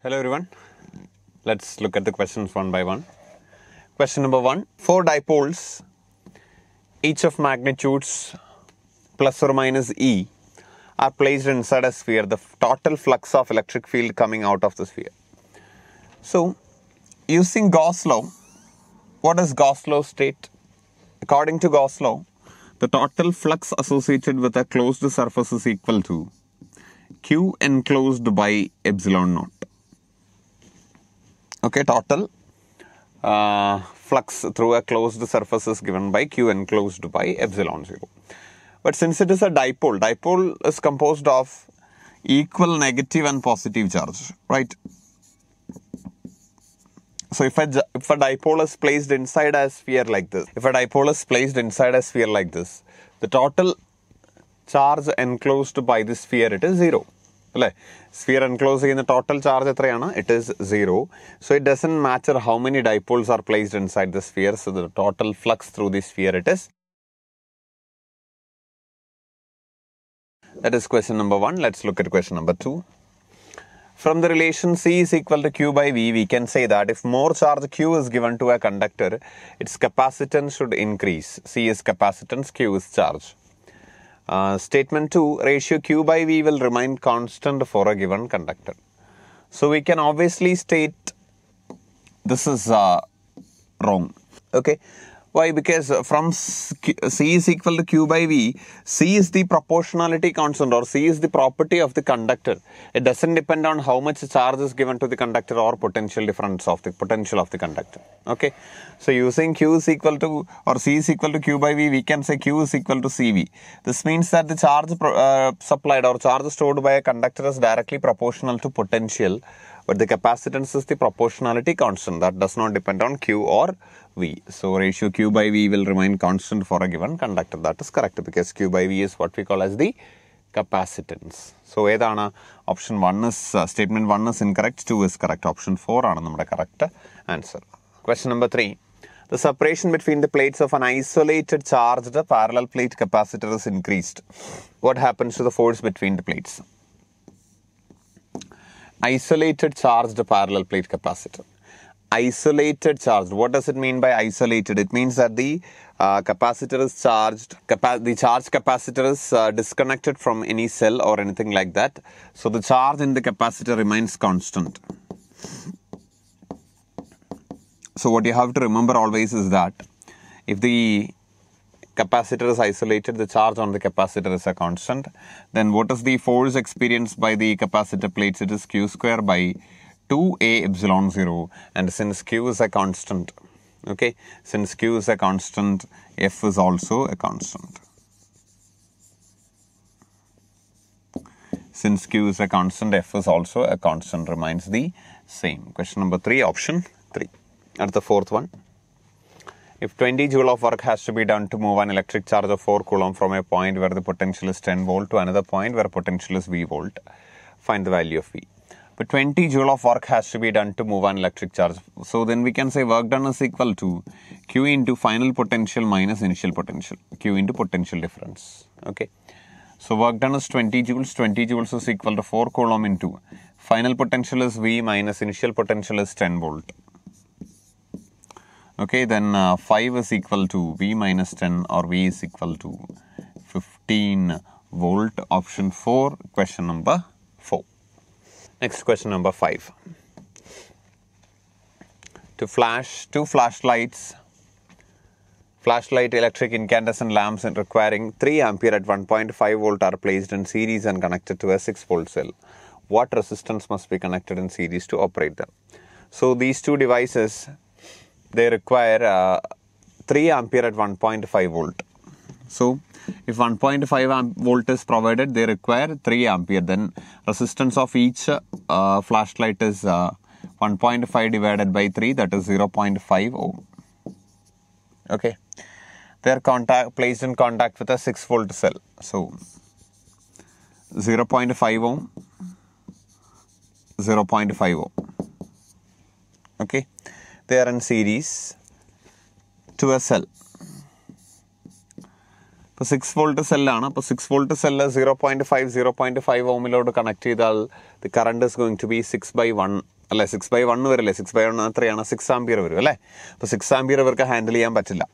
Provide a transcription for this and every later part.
Hello everyone. Let's look at the questions one by one. Question number 1, four dipoles each of magnitudes plus or minus e are placed inside a sphere, the total flux of electric field coming out of the sphere. So, using Gauss law, what does Gauss law state? According to Gauss law, the total flux associated with a closed surface is equal to q enclosed by epsilon naught okay total uh, flux through a closed surface is given by q enclosed by epsilon 0 but since it is a dipole dipole is composed of equal negative and positive charge right so if a, if a dipole is placed inside a sphere like this if a dipole is placed inside a sphere like this the total charge enclosed by this sphere it is 0 Sphere enclosed. Enclose the total charge എത്രയാണ് zero. So it doesn't matter how many dipoles are placed inside the sphere. So the total flux through the sphere the sphere That is question number one. Let's look at question number two. From the relation C is equal to Q by V, we can say that if more charge Q is given to a conductor, its capacitance should increase. C is capacitance, Q is charge. Uh, statement 2 ratio Q by V will remain constant for a given conductor. So we can obviously state this is uh, wrong. Okay, why? Because from C is equal to Q by V, C is the proportionality constant or C is the property of the conductor. It doesn't depend on how much charge is given to the conductor or potential difference of the potential of the conductor. Okay. So using Q is equal to or C is equal to Q by V, we can say Q is equal to CV. This means that the charge uh, supplied or charge stored by a conductor is directly proportional to potential but the capacitance is the proportionality constant that does not depend on q or v so ratio q by v will remain constant for a given conductor that is correct because q by v is what we call as the capacitance so edana option 1 is uh, statement 1 is incorrect 2 is correct option 4 aanu nammada correct answer question number 3 the separation between the plates of an isolated charged parallel plate capacitor is increased what happens to the force between the plates isolated charged parallel plate capacitor. Isolated charged. What does it mean by isolated? It means that the uh, capacitor is charged, capa the charge capacitor is uh, disconnected from any cell or anything like that. So the charge in the capacitor remains constant. So what you have to remember always is that if the capacitor is isolated, the charge on the capacitor is a constant. Then what is the force experienced by the capacitor plates? It is q square by 2a epsilon 0 and since q is a constant, okay, since q is a constant, f is also a constant. Since q is a constant, f is also a constant, remains the same. Question number 3, option 3. At the fourth one. If 20 joule of work has to be done to move an electric charge of 4 coulomb from a point where the potential is 10 volt to another point where potential is V volt, find the value of V. But 20 joule of work has to be done to move an electric charge. So then we can say work done is equal to Q into final potential minus initial potential, Q into potential difference. Okay. So work done is 20 joules, 20 joules is equal to 4 coulomb into final potential is V minus initial potential is 10 volt okay then uh, 5 is equal to v minus 10 or v is equal to 15 volt option 4 question number 4 next question number 5 to flash two flashlights flashlight electric incandescent lamps and requiring 3 ampere at 1.5 volt are placed in series and connected to a 6 volt cell what resistance must be connected in series to operate them so these two devices they require uh, 3 ampere at 1.5 volt. So if 1.5 amp volt is provided, they require 3 ampere. Then resistance of each uh, flashlight is uh, 1.5 divided by 3, that is 0.5 ohm. Okay. They are contact, placed in contact with a 6 volt cell. So 0.5 ohm, 0.5 ohm. Okay. theorem series to a cell. ഇപ്പോൾ six volt സെല്ലാണ് അപ്പോൾ six volt cell zero point five zero point five ഓമിലോട്ട് connect ചെയ്താൽ the current is going to be six by one അല്ലേ six by one വരില്ലേ six by one എത്രയാണ് six ampere വരും അല്ലേ അപ്പോൾ സിക്സ് ആംബിയർ ഇവർക്ക് ഹാൻഡിൽ ചെയ്യാൻ പറ്റില്ല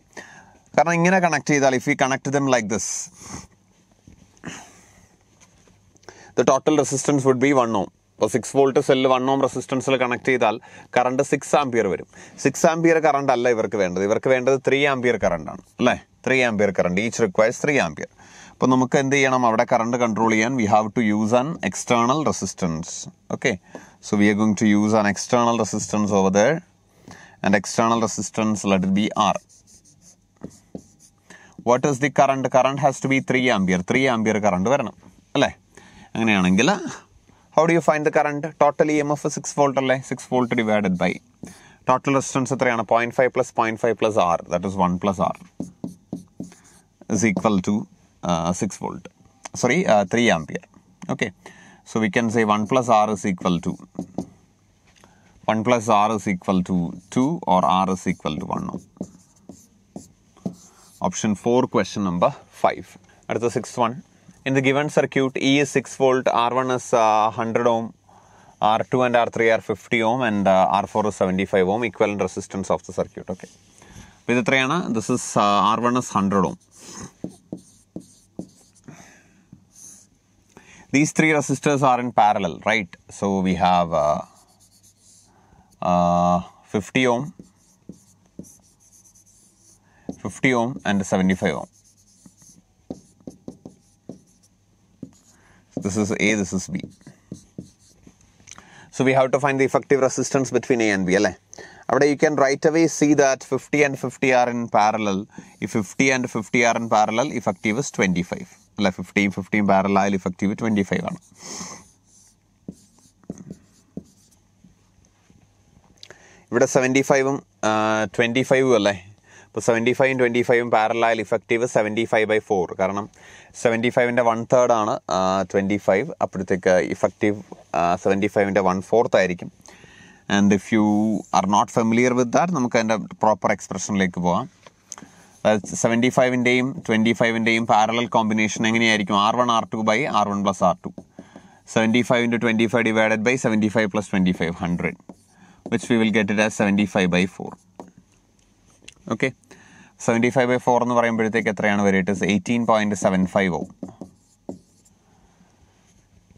കാരണം ഇങ്ങനെ കണക്ട് ചെയ്താൽ if you connect them like this the total resistance would be one ohm അപ്പോൾ six volt cell one ohm റെസിസ്റ്റൻസിൽ കണക്ട് ചെയ്താൽ കറണ്ട് സിക്സ് ആംപിയർ വരും സിക്സ് ആംപിയർ കറണ്ട് അല്ല ഇവർക്ക് വേണ്ടത് ഇവർക്ക് വേണ്ടത് ത്രീ ആംപിയർ ആണ് അല്ലേ three ampere current each requires three ampere അപ്പോൾ നമുക്ക് എന്ത് ചെയ്യണം അവിടെ കറണ്ട് കൺട്രോൾ ചെയ്യാൻ we have to use an external resistance okay so we are going to use an external resistance over the and external resistance let be R what is the current current has to be three ampere three ampere current വരണം അല്ലേ അങ്ങനെയാണെങ്കിൽ how do you find the current? Total EMF is 6 volt, 6 volt divided by total resistance 0.5 plus 0.5 plus R, that is 1 plus R is equal to uh, 6 volt, sorry, uh, 3 ampere, okay. So, we can say 1 plus R is equal to, 1 plus R is equal to 2 or R is equal to 1. Option 4, question number 5. That is the sixth one. In the given circuit, E is 6 volt, R1 is uh, 100 ohm, R2 and R3 are 50 ohm, and uh, R4 is 75 ohm, equivalent resistance of the circuit. Okay. With the Trayana, this is uh, R1 is 100 ohm. These three resistors are in parallel, right? So we have uh, uh, 50 ohm, 50 ohm, and 75 ohm. this is A, this is B. So we have to find the effective resistance between A and B, അല്ലേ അവിടെ you can right away see that fifty and fifty are in parallel ഈ fifty and fifty are in parallel effective is twenty five അല്ല fifteen fifteen parallel ആയാലും effective twenty five ആണ് ഇവിടെ seventy ഫൈവും twenty ഫൈവും അല്ലേ അപ്പോൾ സെവൻറ്റി ഫൈവും ട്വൻറ്റി ഫൈവും പാരലായാൽ effective seventy five by four കാരണം സെവൻറ്റി ഫൈവിൻ്റെ വൺ തേർഡ് ആണ് ട്വൻറ്റി ഫൈവ് അപ്പോഴത്തേക്ക് ഇഫക്റ്റീവ് സെവൻറ്റി ഫൈവിൻ്റെ വൺ ഫോർത്ത് ആയിരിക്കും and if you are not familiar with that നമുക്ക് അതിൻ്റെ പ്രോപ്പർ എക്സ്പ്രഷനിലേക്ക് പോകാം സെവൻറ്റി ഫൈവിൻ്റെയും ട്വൻറ്റി ഫൈവിൻ്റെയും പാരലൽ കോമ്പിനേഷൻ എങ്ങനെയായിരിക്കും R one R two by R one plus R two seventy five into twenty five divided by seventy five plus twenty five hundred which V will get it ആ seventy five by four okay seventy five by four എന്ന് പറയുമ്പോഴത്തേക്ക് എത്രയാണ് വരിക it is eighteen point seven five oh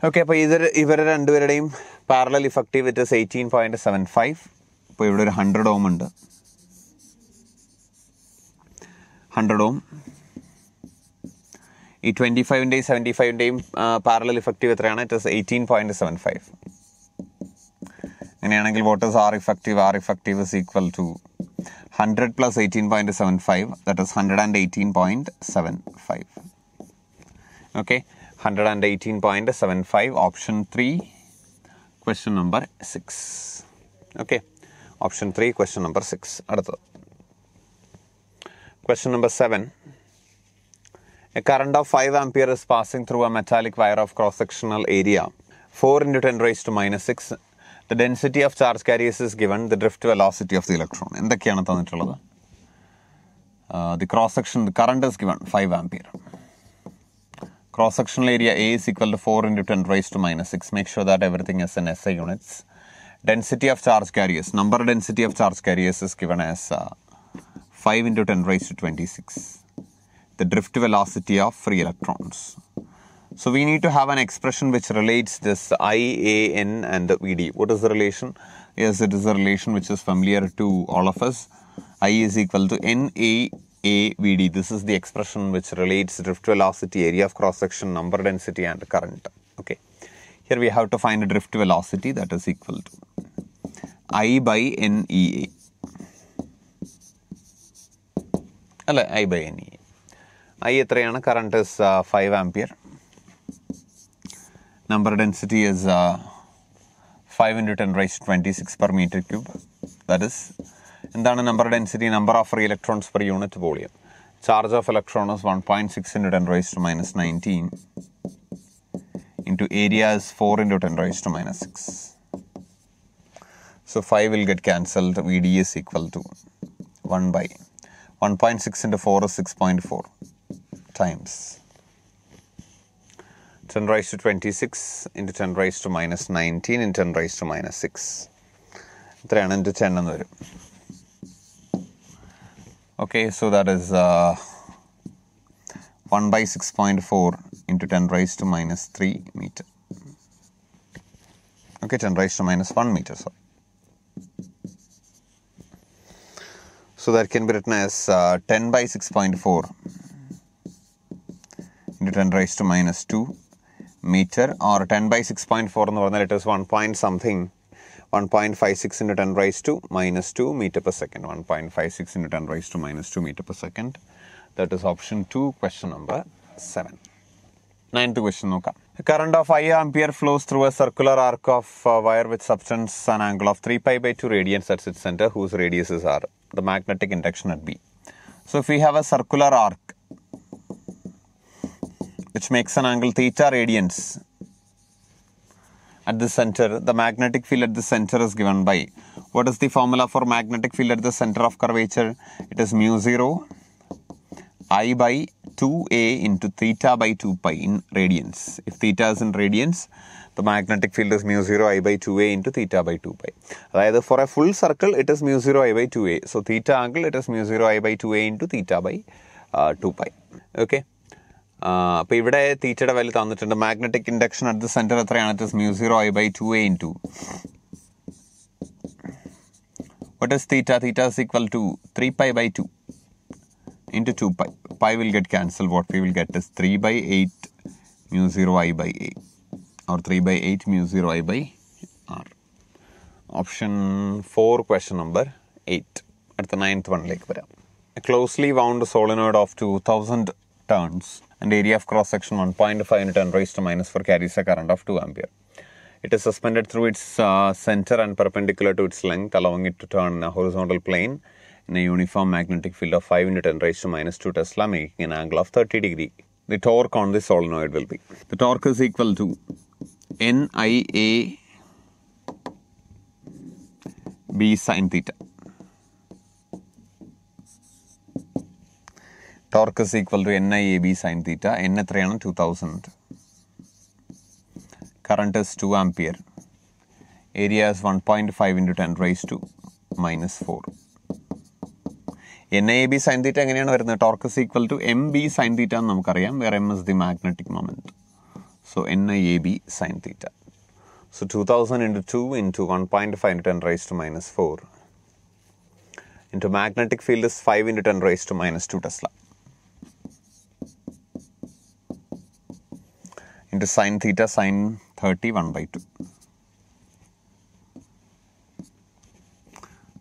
okay അപ്പോൾ ഇത് ഇവർ രണ്ടുപേരുടെയും parallel effective it is eighteen point seven five അപ്പോൾ ഇവിടെ ഒരു ഹൺഡ്രഡ് ഓം ഉണ്ട് ഹൺഡ്രഡ് ഓം ഈ ട്വൻറ്റി ഫൈവിൻ്റെയും സെവൻറ്റി ഫൈവിൻ്റെയും പാരലൽ ഇഫക്റ്റീവ് എത്രയാണ് it is eighteen point seven five അങ്ങനെയാണെങ്കിൽ what is R effective R effective is equal to 100 plus 18.75 that is 118.75 okay 118.75 option 3 question number 6 okay option 3 question number 6 question number 7 a current of 5 ampere is passing through a metallic wire of cross sectional area 4 into 10 raised to minus 6 the density of charge carriers is given the drift velocity of the electron എന്തൊക്കെയാണ് തന്നിട്ടുള്ളത് the cross section current is given five ampere cross sectional area A is equal to four into ten rice to minus six make sure that everything is in S I units density of charge carriers number density of charge carriers is given as five into ten rice to twenty six the drift velocity of free electrons so we need to have an expression which relates this IAN and the VD. What is the relation? Yes, it is a relation which is familiar to all of us. I is equal to NAAVD. This is the expression which relates drift velocity, area of cross section, number density and current. Okay. Here we have to find a drift velocity that is equal to I by NEA. by I by N E 5 ampere number density is uh, 510 raised to 26 per meter cube. That is, and then number density, number of free electrons per unit volume. Charge of electron is 1.610 raised to minus 19 into area is 4 into 10 raised to minus 6. So 5 will get cancelled. Vd is equal to 1 by 1.6 into 4 is 6.4 times. 10 rise to 26 into 10 rise to minus 19 into 10 rise to minus 6. 3 into 10 and Okay, so that is uh, 1 by 6.4 into 10 rise to minus 3 meter. Okay, 10 rise to minus 1 meter, So that can be written as uh, 10 by 6.4 into 10 rise to minus 2 meter or 10 by 6.4 in the one letters something 1.56 into 10 raise to minus 2 meter per second 1.56 into 10 raise to minus 2 meter per second that is option 2 question number 7 ninth question okay current of 5 ampere flows through a circular arc of uh, wire with substance an angle of 3 pi by 2 radians at its center whose radius is r the magnetic induction at b so if we have a circular arc which makes an angle theta radians at the center. The magnetic field at the center is given by what is the formula for magnetic field at the center of curvature? It is mu 0 i by 2a into theta by 2 pi in radians. If theta is in radians, the magnetic field is mu 0 i by 2a into theta by 2 pi. അതായത് for a full circle, it is mu zero I by 2a. So theta angle, it is mu zero I by two A into theta by 2pi. Okay. അപ്പോൾ ഇവിടെ തീറ്റയുടെ value തന്നിട്ടുണ്ട് magnetic induction at the centre എത്രയാണ് it is mu zero I by two A into what is theta theta is equal to 3 pi by 2 into 2 pi pi will get cancelled what we will get is 3 by 8 mu 0 i by a or 3 by 8 mu 0 i by r option 4 question number 8 at the ninth one like varam a closely wound solenoid of 2000 turns and area of cross section 1.5 Newton raised to minus 4 carries a current of 2 ampere. It is suspended through its uh, center and perpendicular to its length, allowing it to turn in a horizontal plane in a uniform magnetic field of 5 Newton raised to minus 2 Tesla, making an angle of 30 degree. The torque on this solenoid will be. The torque is equal to NIA B sine theta. Torque is equal to N I A B sine theta N എത്രയാണ് two thousand current is two ampere area is one point five into ten rice to minus four N I A B sine theta എങ്ങനെയാണ് വരുന്നത് torque is equal to M B sine theta എന്ന് നമുക്കറിയാം വേറെ M is the magnetic moment so N I A B sine theta two thousand into two into one into five into ten rice to minus four into magnetic field is five into ten rice to minus two tesla into sine theta sine 30 1 by 2.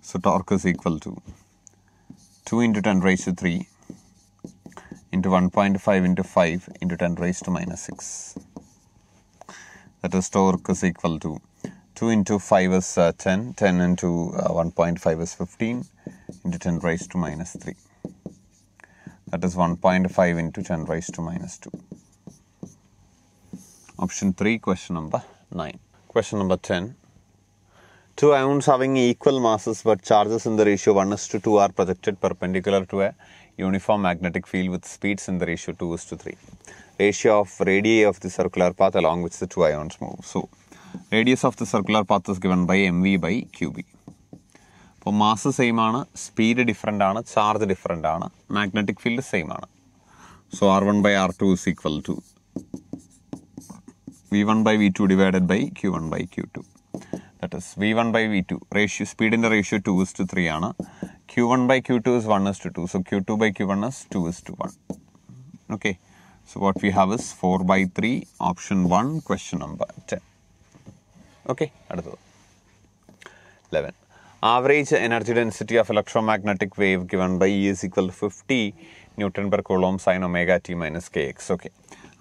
So torque is equal to 2 into 10 raised to 3 into 1.5 into 5 into 10 raised to minus 6. That is torque is equal to 2 into 5 is uh, 10, 10 into uh, 1.5 is 15 into 10 raised to minus 3. That is 1.5 into 10 raised to minus 2. Option 3, question number 9. Question number 10. Two ions having equal masses but charges in the ratio 1 is to 2 are projected perpendicular to a uniform magnetic field with speeds in the ratio 2 is to 3. Ratio of radii of the circular path along which the two ions move. So, radius of the circular path is given by mv by qb. So mass same ആണ് speed different ആണ് charge different ആണ് magnetic field same ആണ് So r1 by r2 is equal to. V1 by V2 divided by Q1 by Q2. That is V1 by V2. Ratio Speed in the ratio 2 is to 3 ana. q Q1 by Q2 is 1 is to 2. So Q2 by Q1 is 2 is to 1. Okay. So what we have is 4 by 3 option 1 question number 10. Okay. 11. Average energy density of electromagnetic wave given by E is equal to 50 Newton per Coulomb sine omega t minus kx. Okay.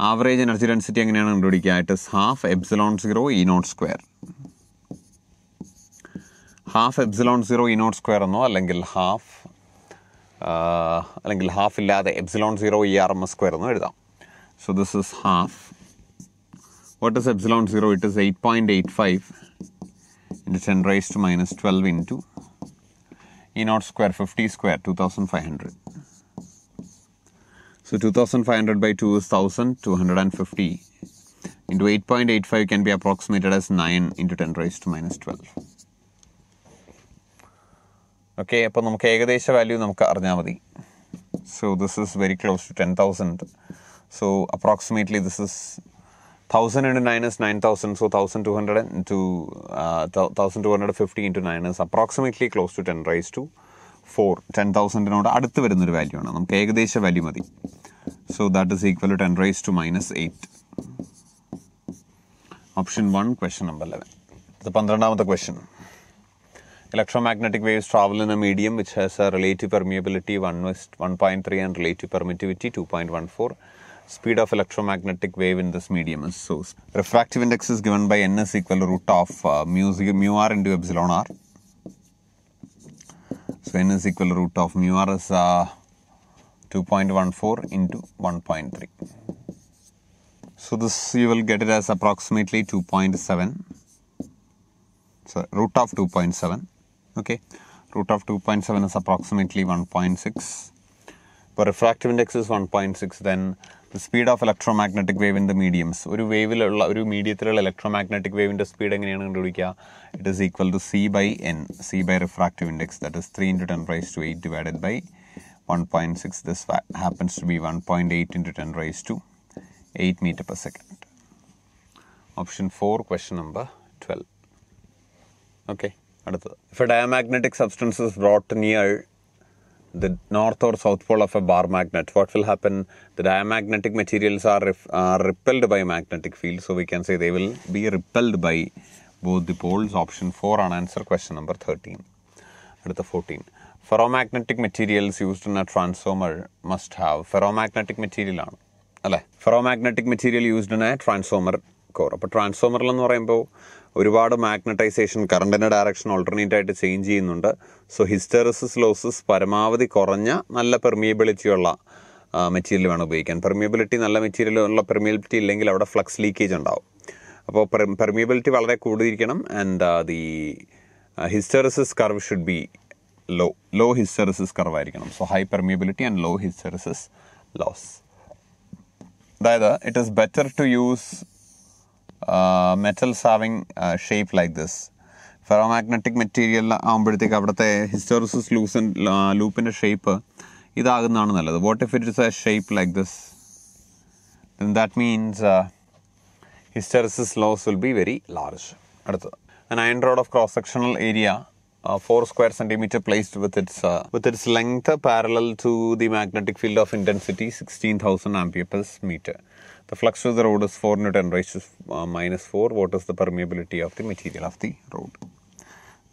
Average energy density എങ്ങനെയാണ് കണ്ടുപിടിക്കുക it is half epsilon zero E naught square half epsilon zero E naught square എന്നോ അല്ലെങ്കിൽ half അല്ലെങ്കിൽ half ഇല്ലാതെ epsilon zero E R M S square എന്നോ എഴുതാം so this is half what is epsilon zero it is eight point eight five into ten rice to minus twelve into E naught square fifty square two thousand five hundred So 2500 by 2 is 1250 into 8.85 can be approximated as 9 into 10 raised to minus 12. Okay, so this is very close to 10,000. So approximately this is 1000 into 9 is 9000. So 1200 into uh, 1250 into 9 is approximately close to 10 raised to four ten തൗസൻഡിനോട് അടുത്ത് വരുന്നൊരു value ആണ് നമുക്ക് ഏകദേശ value മതി so that is equal to ten rice to minus eight option one question number eleven അത് പന്ത്രണ്ടാമത്തെ question electromagnetic waves travel in a medium which has a relative permeability one west one point three and relative permittivity two point one four speed of electromagnetic wave in this medium is so refractive index is given by n is equal to root of uh, mu, mu r into epsilon r So n is equal root of mu r is uh, 2.14 into 1.3. So this you will get it as approximately 2.7. So root of 2.7. Okay. Root of 2.7 is approximately 1.6. But refractive index is 1.6 then the speed of electromagnetic wave in the mediums ഒരു വേവിലുള്ള ഒരു മീഡിയത്തിലുള്ള electromagnetic വേവിൻ്റെ speed എങ്ങനെയാണ് കണ്ടുപിടിക്കുക it is equal to C by N C by refractive index that is three into ten rice to eight divided by one point six this happens to be one point eight into ten rice to eight metre per second option four question number twelve okay അടുത്തത് if A diamagnetic substance is brought the north or south pole of a bar magnet, what will happen? The diamagnetic materials are, ref- are repelled by magnetic field, so we can say they will be repelled by both the poles. Option 4 on answer question number 13. At the 14. materials used in a transformer must have ferromagnetic material മെറ്റീരിയലാണ് അല്ലേ ferromagnetic material used in a transformer core അപ്പോൾ ട്രാൻസ്ഫോമറിൽ എന്ന് പറയുമ്പോൾ ഒരുപാട് magnetization കറണ്ടിൻ്റെ direction alternate ആയിട്ട് change ചെയ്യുന്നുണ്ട് സോ ഹിസ്റ്ററിസിസ് ലോസസ് പരമാവധി കുറഞ്ഞ നല്ല പെർമിയബിലിറ്റിയുള്ള മെറ്റീരിയൽ വേണം ഉപയോഗിക്കാൻ പെർമിയബിലിറ്റി നല്ല മെറ്റീരിയൽ ഉള്ള പെർമിയബിലിറ്റി ഇല്ലെങ്കിൽ അവിടെ ഫ്ലക്സ് ലീക്കേജ് ഉണ്ടാവും അപ്പോൾ പെർമിയബിലിറ്റി വളരെ കൂടുതലിരിക്കണം and the hysteresis curve should be low low hysteresis curve ആയിരിക്കണം so high permeability and low hysteresis loss അതായത് it is better to use metals having shape like this ferromagnetic material ആകുമ്പോഴത്തേക്ക് അവിടുത്തെ hysteresis ലൂസൻ ലൂപ്പിൻ്റെ shape ഇതാകുന്നതാണ് നല്ലത് what if it is a shape like this then that means hysteresis loss will be very large അടുത്തത് an iron rod of cross sectional area uh, 4 square centimeter placed with its uh, with its length parallel to the magnetic field of intensity 16000 ampere per meter The flux of the road is 4 Newton raised to uh, minus 4. What is the permeability of the material of the road?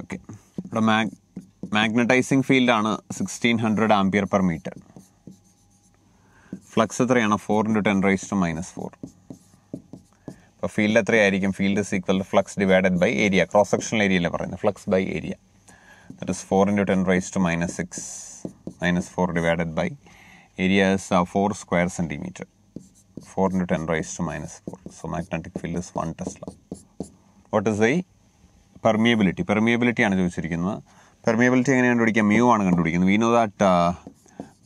Okay. The mag magnetizing field ആണ് 1600 ampere per metre flux എത്രയാണ് four into ten rice to minus four അപ്പോൾ field എത്രയായിരിക്കും field is equal flux divided by area cross sectional ഏരിയയിലെ പറയുന്നത് flux by area that is four into ten rice to minus six minus four divided by area is four square centimetre 4 newton raised to minus 4. So, magnetic field is 1 tesla. What is the permeability? Permeability is the permeability. Permeability mu. We know that uh,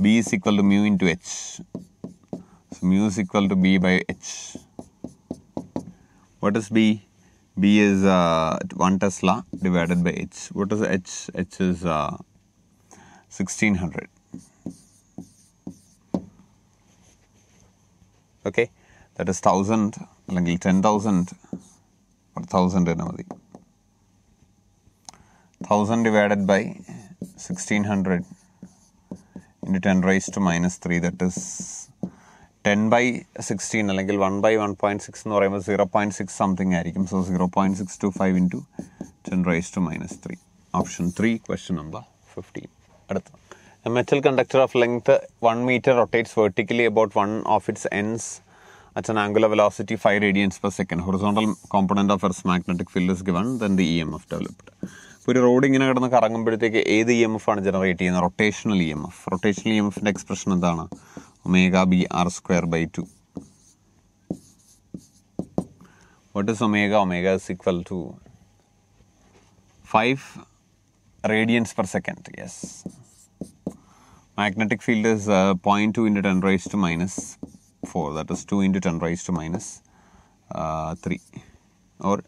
B is equal to mu into H. So, mu is equal to B by H. What is B? B is uh, 1 tesla divided by H. What is H? H is 1600. Uh, okay that is thousand അല്ലെങ്കിൽ ten thousand ഒരു thousand തന്നെ മതി thousand divided by sixteen hundred into ten rice to minus three that is ten by sixteen അല്ലെങ്കിൽ one by one point six എന്ന് പറയുമ്പോൾ zero point six something ആയിരിക്കും so zero point six two five into ten rice to minus three option three question number fifteen അടുത്ത A metal conductor of length 1 meter rotates vertically about one of its ends at an angular velocity 5 radians per second. Horizontal component of its magnetic field is given, then the EMF developed. ഇപ്പോൾ ഒരു road ഇങ്ങനെ കിടന്ന് കറങ്ങുമ്പോഴത്തേക്ക് ഏത് E M F ആണ് generate ചെയ്യുന്നത് rotational E M F rotational E M എഫിൻ്റെ expression എന്താണ് omega B R square by two what is omega omega is equal Magnetic field is uh, 0.2 into 10 raised to minus 4. That is 2 into 10 raised to minus, uh, 3 or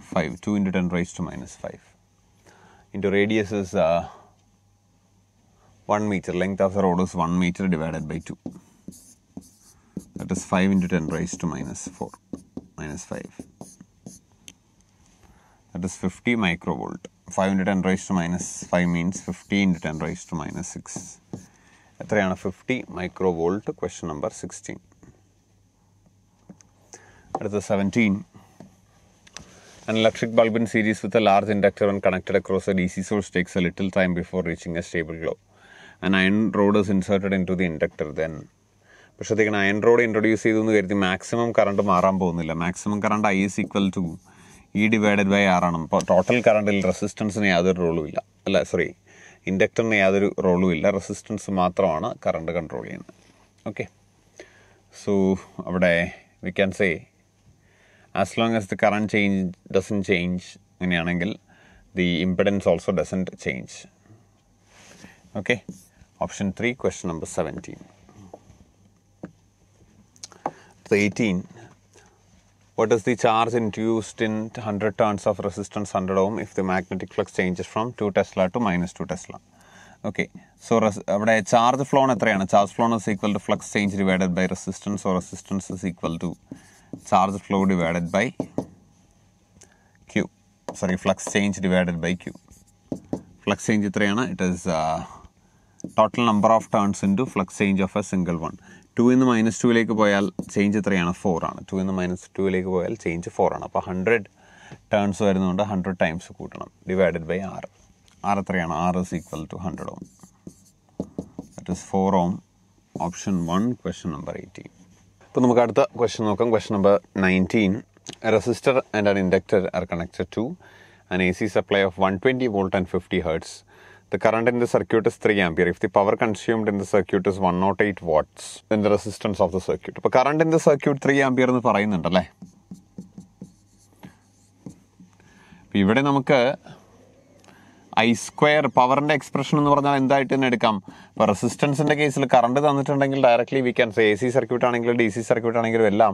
5. 2 into 10 raised to minus 5. Into radius is uh, 1 meter. Length of the road is 1 meter divided by 2. That is 5 into 10 raised to minus 4, minus 5. That is 50 microvolt. Five into ten rice to minus five means fifty into ten rice to minus six എത്രയാണ് fifty microvolt question number sixteen അടുത്ത seventeen An electric bulb in series with a large inductor when connected across a DC source takes a little time before reaching a stable glow. An iron rod is inserted into the inductor then. പക്ഷത്തേക്കാണ് iron rod introduce ചെയ്തു എന്ന് കരുതി maximum current മാറാൻ പോകുന്നില്ല maximum current I is equal to E divided by R ആണ് അപ്പോൾ total കറണ്ടിൽ റെസിസ്റ്റൻസിന് യാതൊരു റോളും ഇല്ല അല്ല സോറി ഇൻഡക്ടറിന് യാതൊരു റോളും ഇല്ല റെസിസ്റ്റൻസ് മാത്രമാണ് കറണ്ട് കൺട്രോൾ ചെയ്യുന്നത് ഓക്കെ സോ അവിടെ we can say as long as the current change doesn't change അങ്ങനെയാണെങ്കിൽ the impedance also doesn't change okay option three question number seventeen eighteen what is the charge induced in 100 turns of resistance 100 ohm if the magnetic flux changes from 2 tesla to minus 2 tesla okay so uh, charge flow on charge flow is equal to flux change divided by resistance or resistance is equal to charge flow divided by q sorry flux change divided by q flux change it is uh, total number of turns into flux change of a single one two ഇന്ന് minus ടുവിലേക്ക് പോയാൽ change എത്രയാണ് four ആണ് to ഇന്ന് minus ടുവിലേക്ക് പോയാൽ change four ആണ് അപ്പോൾ ഹൺഡ്രഡ് ടേൺസ് വരുന്നതുകൊണ്ട് ഹൺഡ്രഡ് ടൈംസ് കൂട്ടണം ഡിവൈഡഡ് ബൈ ആറ് ആറ് എത്രയാണ് R is equal to hundred ohm that is four ohm option one question number eighteen ഇപ്പോൾ നമുക്ക് അടുത്ത ക്വസ്റ്റ്യൻ നോക്കാം question number nineteen resistor and an inductor are connected to an A C supply of one twenty volt and fifty hertz The current in the circuit is 3 ampere. If the power consumed in the circuit is 108 watts, then the resistance of the circuit. അപ്പോൾ current in the circuit 3 ampere എന്ന് പറയുന്നുണ്ടല്ലേ ഇവിടെ നമുക്ക് I square പവറിൻ്റെ expression എന്ന് പറഞ്ഞാൽ എന്തായിട്ട് തന്നെ എടുക്കാം ഇപ്പോൾ റെസിസ്റ്റൻസിൻ്റെ കേസിൽ കറണ്ട് തന്നിട്ടുണ്ടെങ്കിൽ directly we can say A C circuit ആണെങ്കിലും ഡി സി സർക്യൂട്ട് ആണെങ്കിലും എല്ലാം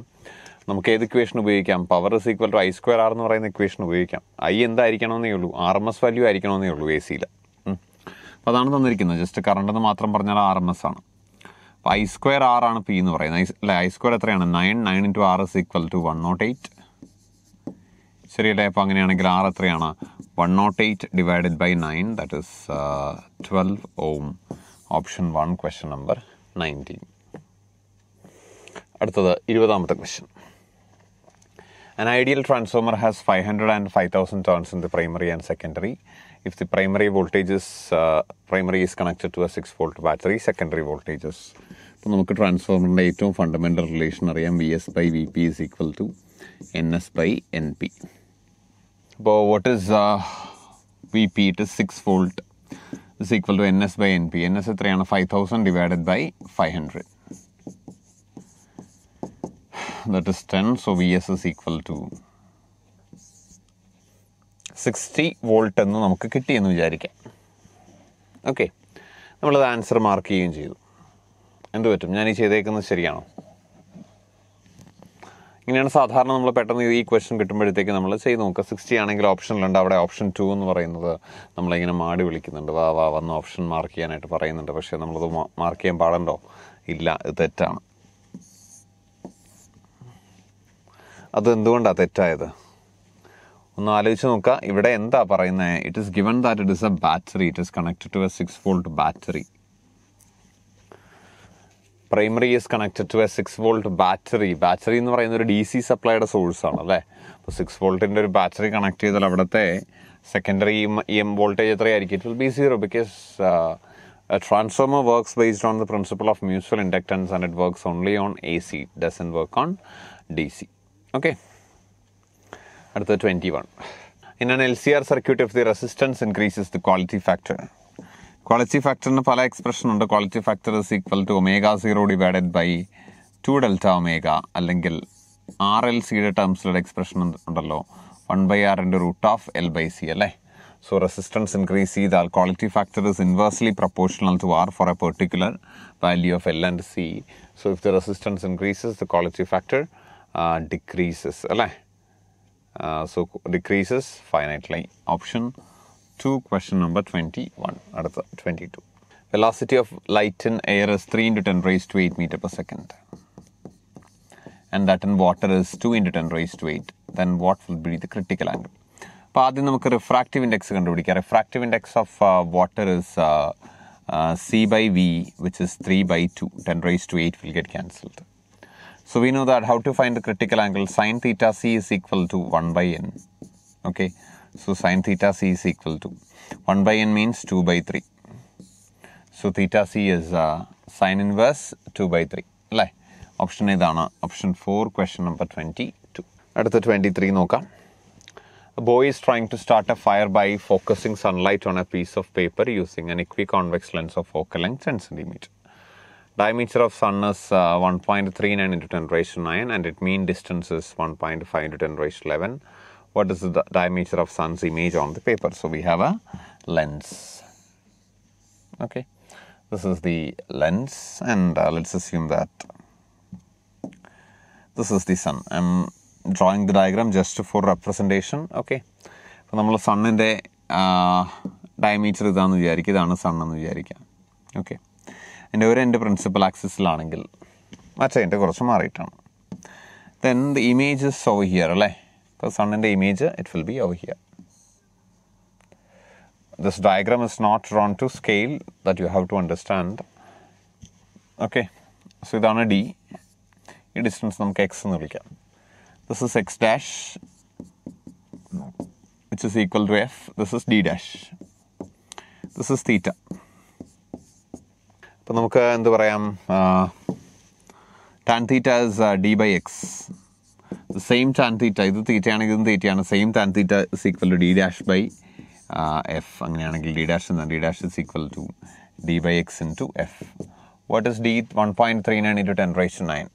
നമുക്ക് ഏത് ഇക്വേഷൻ ഉപയോഗിക്കാം power is equal to I square R എന്ന് പറയുന്ന ഇക്വേഷൻ ഉപയോഗിക്കാം ഐ എന്തായിരിക്കണമെന്നേ ഉള്ളൂ ആർ എം എസ് വാല്യൂ ആയിരിക്കണമെന്നേ ഉള്ളൂ എ സിയിൽ അപ്പോൾ അതാണ് തന്നിരിക്കുന്നത് ജസ്റ്റ് കറണ്ട് എന്ന് മാത്രം പറഞ്ഞാൽ ആർ എം എസ് ആണ് അപ്പോൾ ഐ സ്ക്വയർ ആർ ആണ് പി എന്ന് പറയുന്നത് ഐ അല്ല ഐ സ്ക്വയർ എത്രയാണ് nine nine into R is equal to one nought eight ശരിയല്ലേ അപ്പോൾ അങ്ങനെയാണെങ്കിൽ ആർ എത്രയാണ് one nought eight divided by nine that is twelve ohm option one question number nineteen അടുത്തത് ഇരുപതാമത്തെ question An ideal transformer has 500 and 5000 turns in the primary and secondary if the primary voltage is uh, primary is connected to a 6 volt battery secondary voltages അപ്പോൾ നമുക്ക് ട്രാൻസ്ഫോമറിൻ്റെ ഏറ്റവും fundamental relation അറിയാം V S by V P is equal to N S by N P അപ്പോൾ what is V P it is six volt is equal to N S by N P N S എത്രയാണ് five thousand divided by five hundred that is ten so V S is equal to sixty volt എന്ന് നമുക്ക് കിട്ടിയെന്ന് വിചാരിക്കാം okay നമ്മളത് answer mark ചെയ്യുകയും ചെയ്തു എന്ത് പറ്റും ഞാൻ ഈ ചെയ്തേക്കുന്നത് ശരിയാണോ ഇങ്ങനെയാണ് സാധാരണ നമ്മൾ പെട്ടെന്ന് ഈ ക്വസ്റ്റൻ കിട്ടുമ്പോഴത്തേക്ക് നമ്മൾ ചെയ്ത് നോക്കുക സിക്സ്റ്റി ആണെങ്കിൽ ഓപ്ഷനിലുണ്ട് അവിടെ ഓപ്ഷൻ ടു എന്ന് പറയുന്നത് നമ്മളിങ്ങനെ മാടി വിളിക്കുന്നുണ്ട് വാ വാ വന്ന് ഓപ്ഷൻ മാർക്ക് ചെയ്യാനായിട്ട് പറയുന്നുണ്ട് പക്ഷേ നമ്മളത് മാർക്ക് ചെയ്യാൻ പാടണ്ടോ ഇല്ല ഇത് തെറ്റാണ് അത് എന്തുകൊണ്ടാണ് തെറ്റായത് ഒന്ന് ആലോചിച്ച് നോക്കുക ഇവിടെ എന്താ പറയുന്നത് it is given that it is a battery it is connected to a six volt battery primary is connected to a six volt battery battery എന്ന് പറയുന്ന ഒരു ഡി സി സപ്ലൈയുടെ സോഴ്സാണ് അല്ലേ അപ്പോൾ സിക്സ് വോൾട്ടിൻ്റെ ഒരു ബാറ്ററി കണക്ട് ചെയ്താൽ അവിടുത്തെ സെക്കൻഡറി ഇ എം വോൾട്ടേജ് എത്രയായിരിക്കും it will be zero because transformer works based on the principle of mutual inductance and it works only on A C doesn't work on D C okay അടുത്തത് twenty one in L C R circuit of the resistance increases the quality factor quality ഫാക്ടറിന് പല expression ഉണ്ട് quality factor is equal to omega zero divided by two delta omega അല്ലെങ്കിൽ R L സിയുടെ ടേംസിലുള്ള expression ഉണ്ടല്ലോ one by ആറിൻ്റെ root of L by C അല്ലേ so resistance increase ചെയ്താൽ quality factor is inversely proportional to R for a particular value of L and C so if the resistance increases the quality factor decreases അല്ലേ so decreases finitely. Option 2, question number 21. അടുത്ത 22. Velocity of light in air is 3 into 10 raised to 8 meter per second. And that in water is 2 into 10 raised to 8. Then what will be the critical angle? അപ്പോൾ ആദ്യം നമുക്ക് refractive index കണ്ടുപിടിക്കാം refractive index of water is C by V which is three by two ten rice to eight will get cancelled So we know that how to find the critical angle sine theta c is equal to 1 by n. Okay. So sine theta c is equal to 1 by n means 2 by 3. So theta c is uh, sine inverse 2 by 3. അല്ലേ option ഏതാണ് option four question number twenty two അടുത്ത twenty three നോക്കാം boy is trying to start a fire by focusing sunlight on a piece of paper using an equiconvex lens of focal length ten centimetre Diameter of Sun is uh, 1.39 into 10 raised to 9 and its mean distance is 1.5 into 10 raised to 11. What is the diameter of Sun's image on the paper? So we have a lens. Okay, this is the lens and uh, let's assume that this is the Sun. I'm drawing the diagram just for representation. Okay, so അപ്പോൾ നമ്മൾ സണ്ണിൻ്റെ diameter ഇതാണെന്ന് വിചാരിക്കുക ഇതാണ് സണ്ണെന്ന് വിചാരിക്കുക okay എൻ്റെ ഒരു എൻ്റെ principal ആക്സിസിലാണെങ്കിൽ എൻ്റെ കുറച്ച് മാറിയിട്ടാണ് then the image is over here അല്ലേ ഇപ്പോൾ സണ്ണിൻ്റെ image it will be over here this diagram is not drawn to scale that you have to understand okay so ഇതാണ് ഡി ഈ ഡിസ്റ്റൻസ് നമുക്ക് എക്സ് എന്ന് വിളിക്കാം this is X dash which is equal to F this is D dash this is theta അപ്പം നമുക്ക് എന്ത് പറയാം tan theta is D by X same tan തീറ്റ ഇത് തീറ്റയാണെങ്കിൽ ഇതും തീറ്റയാണ് same tan theta is equal to D dash by F അങ്ങനെയാണെങ്കിൽ D dash എന്നാൽ D dash is equal to D by X into F what is D one point three nine into ten ration nine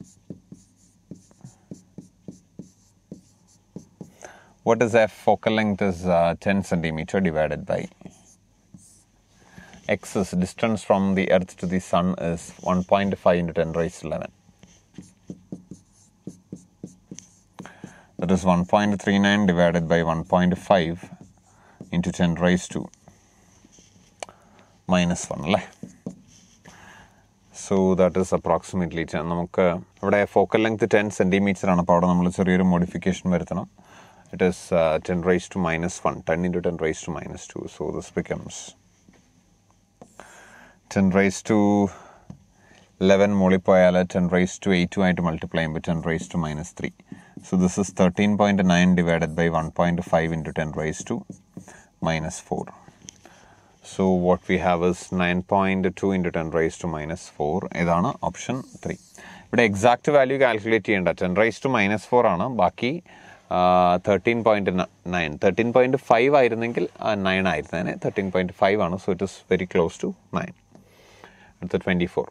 what is F focal length is ten centimetre divided by axis distance from the earth to the sun is 1.5 into 10 raised to 11 that is 1.39 divided by 1.5 into 10 raised to minus one അല്ലേ so that is approximately നമുക്ക് ഇവിടെ focal length ten centimetre ആണ് അപ്പോൾ അവിടെ നമ്മൾ ചെറിയൊരു modification വരുത്തണം it is ten rice to minus one ten into ten rice to minus two so this becomes ten rice to eleven മുകളിൽ പോയാൽ ടെൻ റൈസ് ടു ആയിട്ട് മൾട്ടിപ്ലൈ ചെയ്യുമ്പോൾ ten rice to minus three so this is thirteen point nine divided by one point five into ten rice to minus four so what we have is nine point two into ten rice to minus four ഇതാണ് option three ഇവിടെ exact value calculate ചെയ്യേണ്ട ten rice to minus four ആണ് ബാക്കി thirteen point nine thirteen point five ആയിരുന്നെങ്കിൽ nine ആയിരുന്നേനെ thirteen point five ആണ് so it is very close to nine അടുത്ത twenty four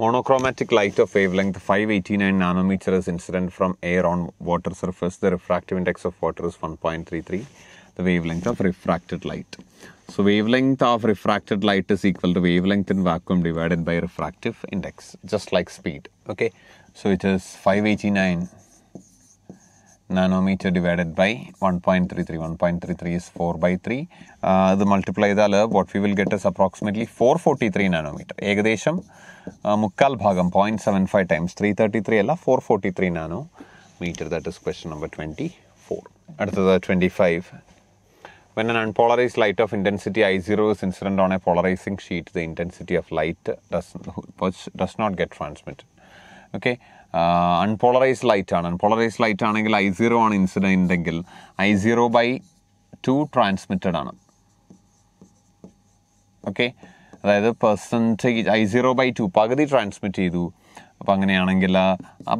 monochromatic light of wavelength five eighty nine nanometre is incident from air on water surface the refractive index of water is one point three three the wavelength of refracted light. So wavelength of refracted light is equal to wavelength in vacuum divided by refractive index, just like speed. Okay, so it is 589 nanometer divided by 1.33 1.33 is 4 by 3 the uh, multiply the what we will get is approximately 443 nanometer ekadesham mukkal bhagam 0.75 times 333 alla 443 nanometer that is question number 24 the 25 when an unpolarized light of intensity i0 is incident on a polarizing sheet the intensity of light does, does not get transmitted okay unpolarised light ആണ് unpolarised light ആണെങ്കിൽ I zero ആണ് incident എങ്കിൽ I zero by two transmitted ആണ് okay അതായത് percentage I zero by two പകുതി transmit ചെയ്തു അപ്പോൾ അങ്ങനെയാണെങ്കിൽ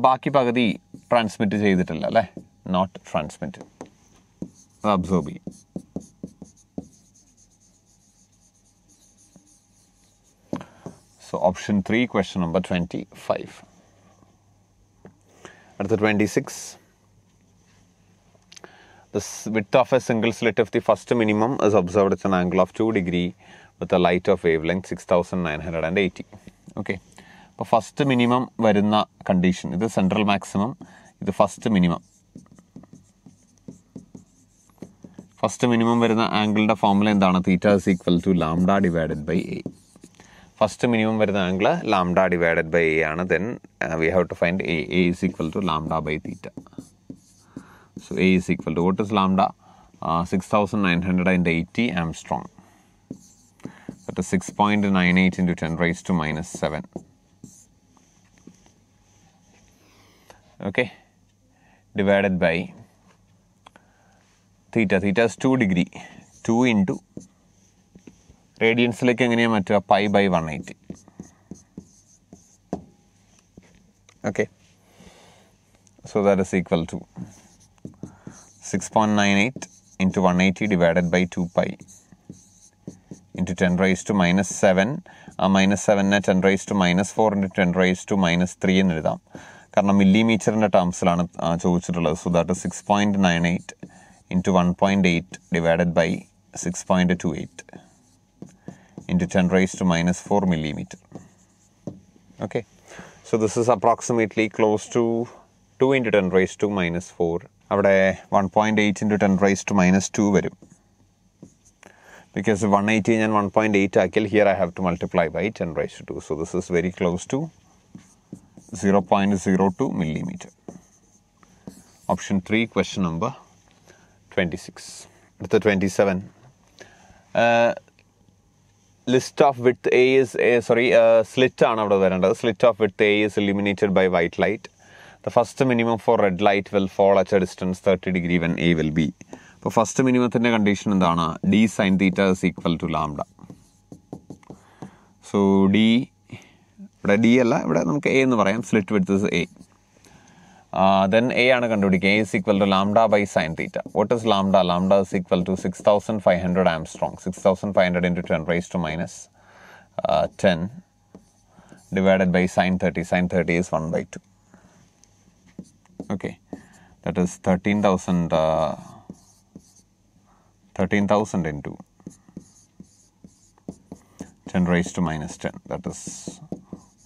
ബാക്കി പകുതി ട്രാൻസ്മിറ്റ് ചെയ്തിട്ടില്ല അല്ലേ നോട്ട് ട്രാൻസ്മിറ്റ് അത് അബ്സോർബ് ചെയ്യും so option three question number twenty five അടുത്ത twenty six the width of a single slit of the first minimum is observed it's an angle of two degree with a light of wavelength six thousand nine hundred and eighty okay അപ്പോൾ first minimum വരുന്ന condition ഇത് central maximum ഇത് first minimum first minimum വരുന്ന ആംഗിളിൻ്റെ formula എന്താണ് theta is equal to lambda divided by A first minimum is angle lambda divided by a and then uh, we have to find a. a is equal to lambda by theta so a is equal to what is lambda uh, 6980 amstrong that is 6.98 into 10 raised to minus 7 okay divided by theta theta is 2 degree 2 into റേഡിയൻസിലേക്ക് എങ്ങനെയാണ് മാറ്റുക pi by one eighty okay so that is equal to six point nine eight into one eighty divided by two pi into ten rice to minus seven ആ minus സെവനെ ten rice to minus four into ten rice to minus three എന്ന് എഴുതാം കാരണം മില്ലിമീറ്ററിൻ്റെ ടേംസിലാണ് ചോദിച്ചിട്ടുള്ളത് so that six point nine eight into one point eight divided by six point two eight into 10 raised to minus 4 millimeter. Okay, so this is approximately close to 2 into 10 raised to minus 4. 1.8 into 10 raised to minus 2 varim. Because 118 and 1.8 kill here I have to multiply by 10 raised to 2. So this is very close to 0.02 millimeter. Option 3, question number 26. The 27. Uh, list of width A is sorry slit ആണ് അവിടെ വരേണ്ടത് slit of width A is illuminated by white light the first minimum for red light will fall at a distance thirty degree when A will be അപ്പോൾ first മിനിമത്തിൻ്റെ condition എന്താണ് D sine theta is equal to lambda so D ഇവിടെ D അല്ല ഇവിടെ നമുക്ക് A എന്ന് പറയാം slit width A then A ആണ് കണ്ടുപിടിക്കുക A is equal to lambda by sine theta. What is lambda? Lambda is equal to 6500 Armstrong. 6500 into 10 raised to minus uh, 10 divided by sine 30. Sine 30 is 1 by 2. Okay. That is 13,000 uh, 13,000 into 10 raised to minus 10. That is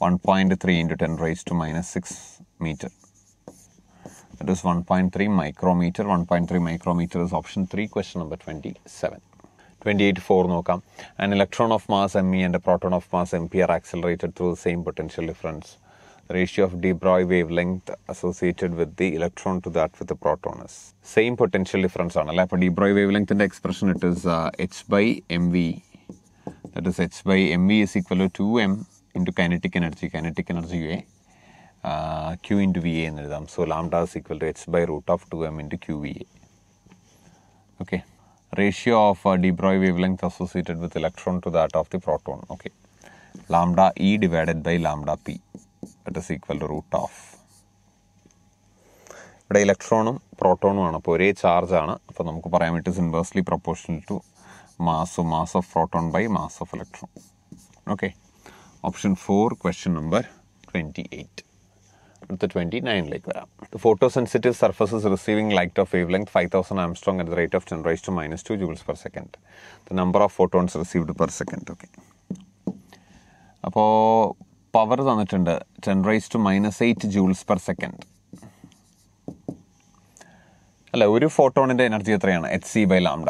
1.3 into 10 raised to minus 6 meter that is 1.3 micrometer 1.3 micrometer is option 3 question number 27 28 4 no come an electron of mass m and a proton of mass mp are accelerated through the same potential difference the ratio of de broglie wavelength associated with the electron to that with the proton is same potential difference on a lap de broglie wavelength in the expression it is uh, h by mv that is h by mv is equal to 2m into kinetic energy kinetic energy u a. Q into V A എന്ന് എഴുതാം so lambda is equal to H by root of two M into Q V A okay ratio of de Broglie wavelength associated with electron to that of the proton okay lambda E divided by lambda P that is equal to root of ഇവിടെ ഇലക്ട്രോണും പ്രോട്ടോണുമാണ് അപ്പോൾ ഒരേ ചാർജാണ് അപ്പോൾ നമുക്ക് പറയാൻ it is inversely proportional to mass mass of proton by mass of electron okay option four question number twenty eight അടുത്ത ട്വൻറ്റി നയനിലേക്ക് വരാം photosensitive surfaces receiving light of wavelength five thousand angstrom at the rate of ten to minus two joules per second the number of photons received per second okay അപ്പോൾ power തന്നിട്ടുണ്ട് ten to minus eight joules per second അല്ല ഒരു ഫോട്ടോണിൻ്റെ energy എത്രയാണ് H C by lambda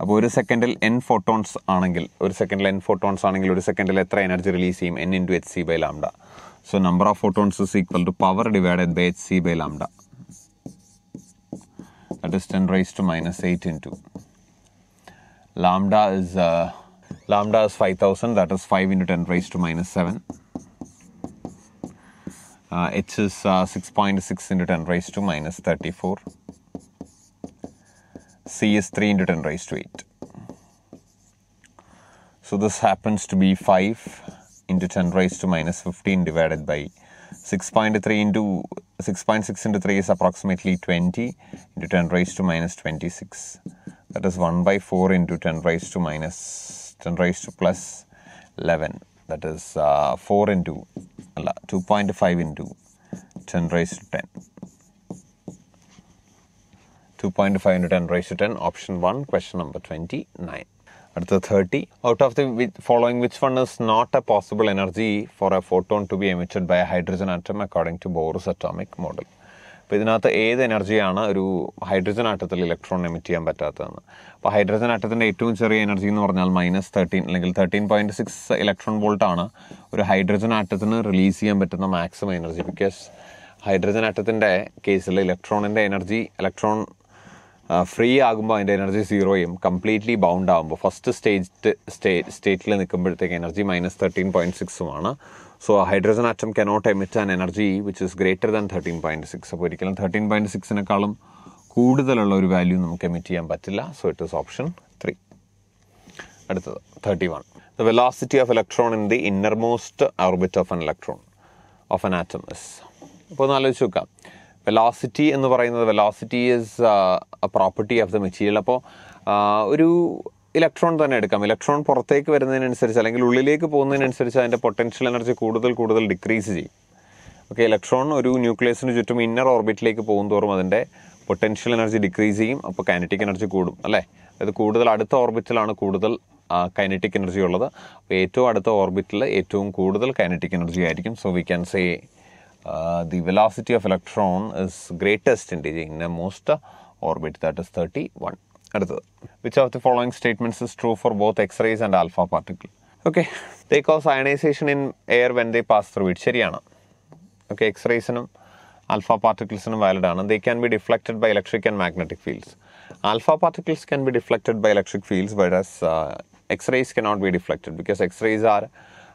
അപ്പോൾ ഒരു സെക്കൻഡിൽ N photons ആണെങ്കിൽ ഒരു സെക്കൻഡിൽ എൻ ഫോട്ടോൺസ് ആണെങ്കിൽ ഒരു സെക്കൻഡിൽ എത്ര എനർജി റിലീസ് ചെയ്യും N to H C by lambda So number of photons is equal to power divided by hc by lambda. That is 10 raised to minus 8 into. Lambda is uh, lambda is 5000 that is 5 into 10 raised to minus 7. Uh, h is uh, 6.6 into 10 raised to minus 34. c is 3 into 10 raised to 8. So this happens to be 5 into 10 raised to minus 15 divided by 6.3 into 6.6 into 3 is approximately 20 into 10 raised to minus 26 that is 1 by 4 into 10 raised to minus 10 raised to plus 11 that is uh, 4 into uh, 2.5 into 10 raised to 10 2.5 into 10 raised to 10 option 1 question number 29 അടുത്ത thirty out of the following which one is not a possible energy for a photon to be emitted by hydrogen atom according to Bohr's atomic model അപ്പോൾ ഇതിനകത്ത് ഏത് എനർജിയാണ് ഒരു hydrogen ആറ്റത്തിൽ electron emit ചെയ്യാൻ പറ്റാത്തതെന്ന് അപ്പോൾ hydrogen ആറ്റത്തിൻ്റെ ഏറ്റവും ചെറിയ എനർജി എന്ന് പറഞ്ഞാൽ മൈനസ് തേർട്ടീൻ അല്ലെങ്കിൽ തേർട്ടീൻ പോയിൻറ്റ് സിക്സ് ഇലക്ട്രോൺ വോൾട്ടാണ് ഒരു ഹൈഡ്രജൻ ആറ്റത്തിന് റിലീസ് ചെയ്യാൻ പറ്റുന്ന മാക്സിമം എനർജി ബിക്കോസ് ഹൈഡ്രജൻ ആറ്റത്തിൻ്റെ കേസിൽ ഇലക്ട്രോണിൻ്റെ എനർജി ഇലക്ട്രോൺ ഫ്രീ ആകുമ്പോൾ അതിൻ്റെ എനർജി സീറോയും കംപ്ലീറ്റ്ലി ബൗണ്ട് ആകുമ്പോൾ ഫസ്റ്റ് സ്റ്റേജ് സ്റ്റേ സ്റ്റേറ്റിൽ നിൽക്കുമ്പോഴത്തേക്ക് എനർജി മൈനസ് തേർട്ടീൻ പോയിൻറ്റ് സിക്സുമാണ് so hydrogen atom cannot emit an energy which is greater than thirteen point six അപ്പോൾ ഒരിക്കലും തേർട്ടീൻ പോയിൻറ്റ് സിക്സിനേക്കാളും കൂടുതലുള്ള ഒരു വാല്യൂ നമുക്ക് എമിറ്റ് ചെയ്യാൻ പറ്റില്ല so it is option three അടുത്തത് thirty one the velocity of electron in the innermost orbit of an electron of an atom is അപ്പോൾ ഒന്ന് ആലോചിച്ച് നോക്കാം വെലോസിറ്റി എന്ന് പറയുന്നത് velocity is a property of the material അപ്പോൾ ഒരു ഇലക്ട്രോൺ തന്നെ എടുക്കാം ഇലക്ട്രോൺ പുറത്തേക്ക് വരുന്നതിനനുസരിച്ച് അല്ലെങ്കിൽ ഉള്ളിലേക്ക് പോകുന്നതിനനുസരിച്ച് അതിൻ്റെ പൊട്ടൻഷ്യൽ എനർജി കൂടുതൽ കൂടുതൽ ഡിക്രീസ് ചെയ്യും ഓക്കെ ഇലക്ട്രോൺ ഒരു ന്യൂക്ലിയസിന് ചുറ്റും ഇന്നർ ഓർബിറ്റിലേക്ക് തോറും അതിൻ്റെ പൊട്ടൻഷ്യൽ എനർജി ഡിക്രീസ് ചെയ്യും അപ്പോൾ കൈനറ്റിക് എനർജി കൂടും അല്ലേ അത് കൂടുതൽ അടുത്ത ഓർബിറ്റിലാണ് കൂടുതൽ കൈനറ്റിക് എനർജി ഉള്ളത് അപ്പോൾ ഏറ്റവും അടുത്ത ഓർബിറ്റിൽ ഏറ്റവും കൂടുതൽ കൈനറ്റിക് എനർജി ആയിരിക്കും so we can say uh, the velocity of electron is greatest in the innermost orbit that is 31 അടുത്തത് which of the following statements is true for both X-rays and alpha particle okay they cause ionisation in air when they pass through it ശരിയാണ് okay എക്സ്റേസിനും alpha പാർട്ടിക്കിൾസിനും valid ആണ് they can be deflected by electric and magnetic fields alpha particles can be deflected by electric fields by does X-rays can not be deflected because X-rays are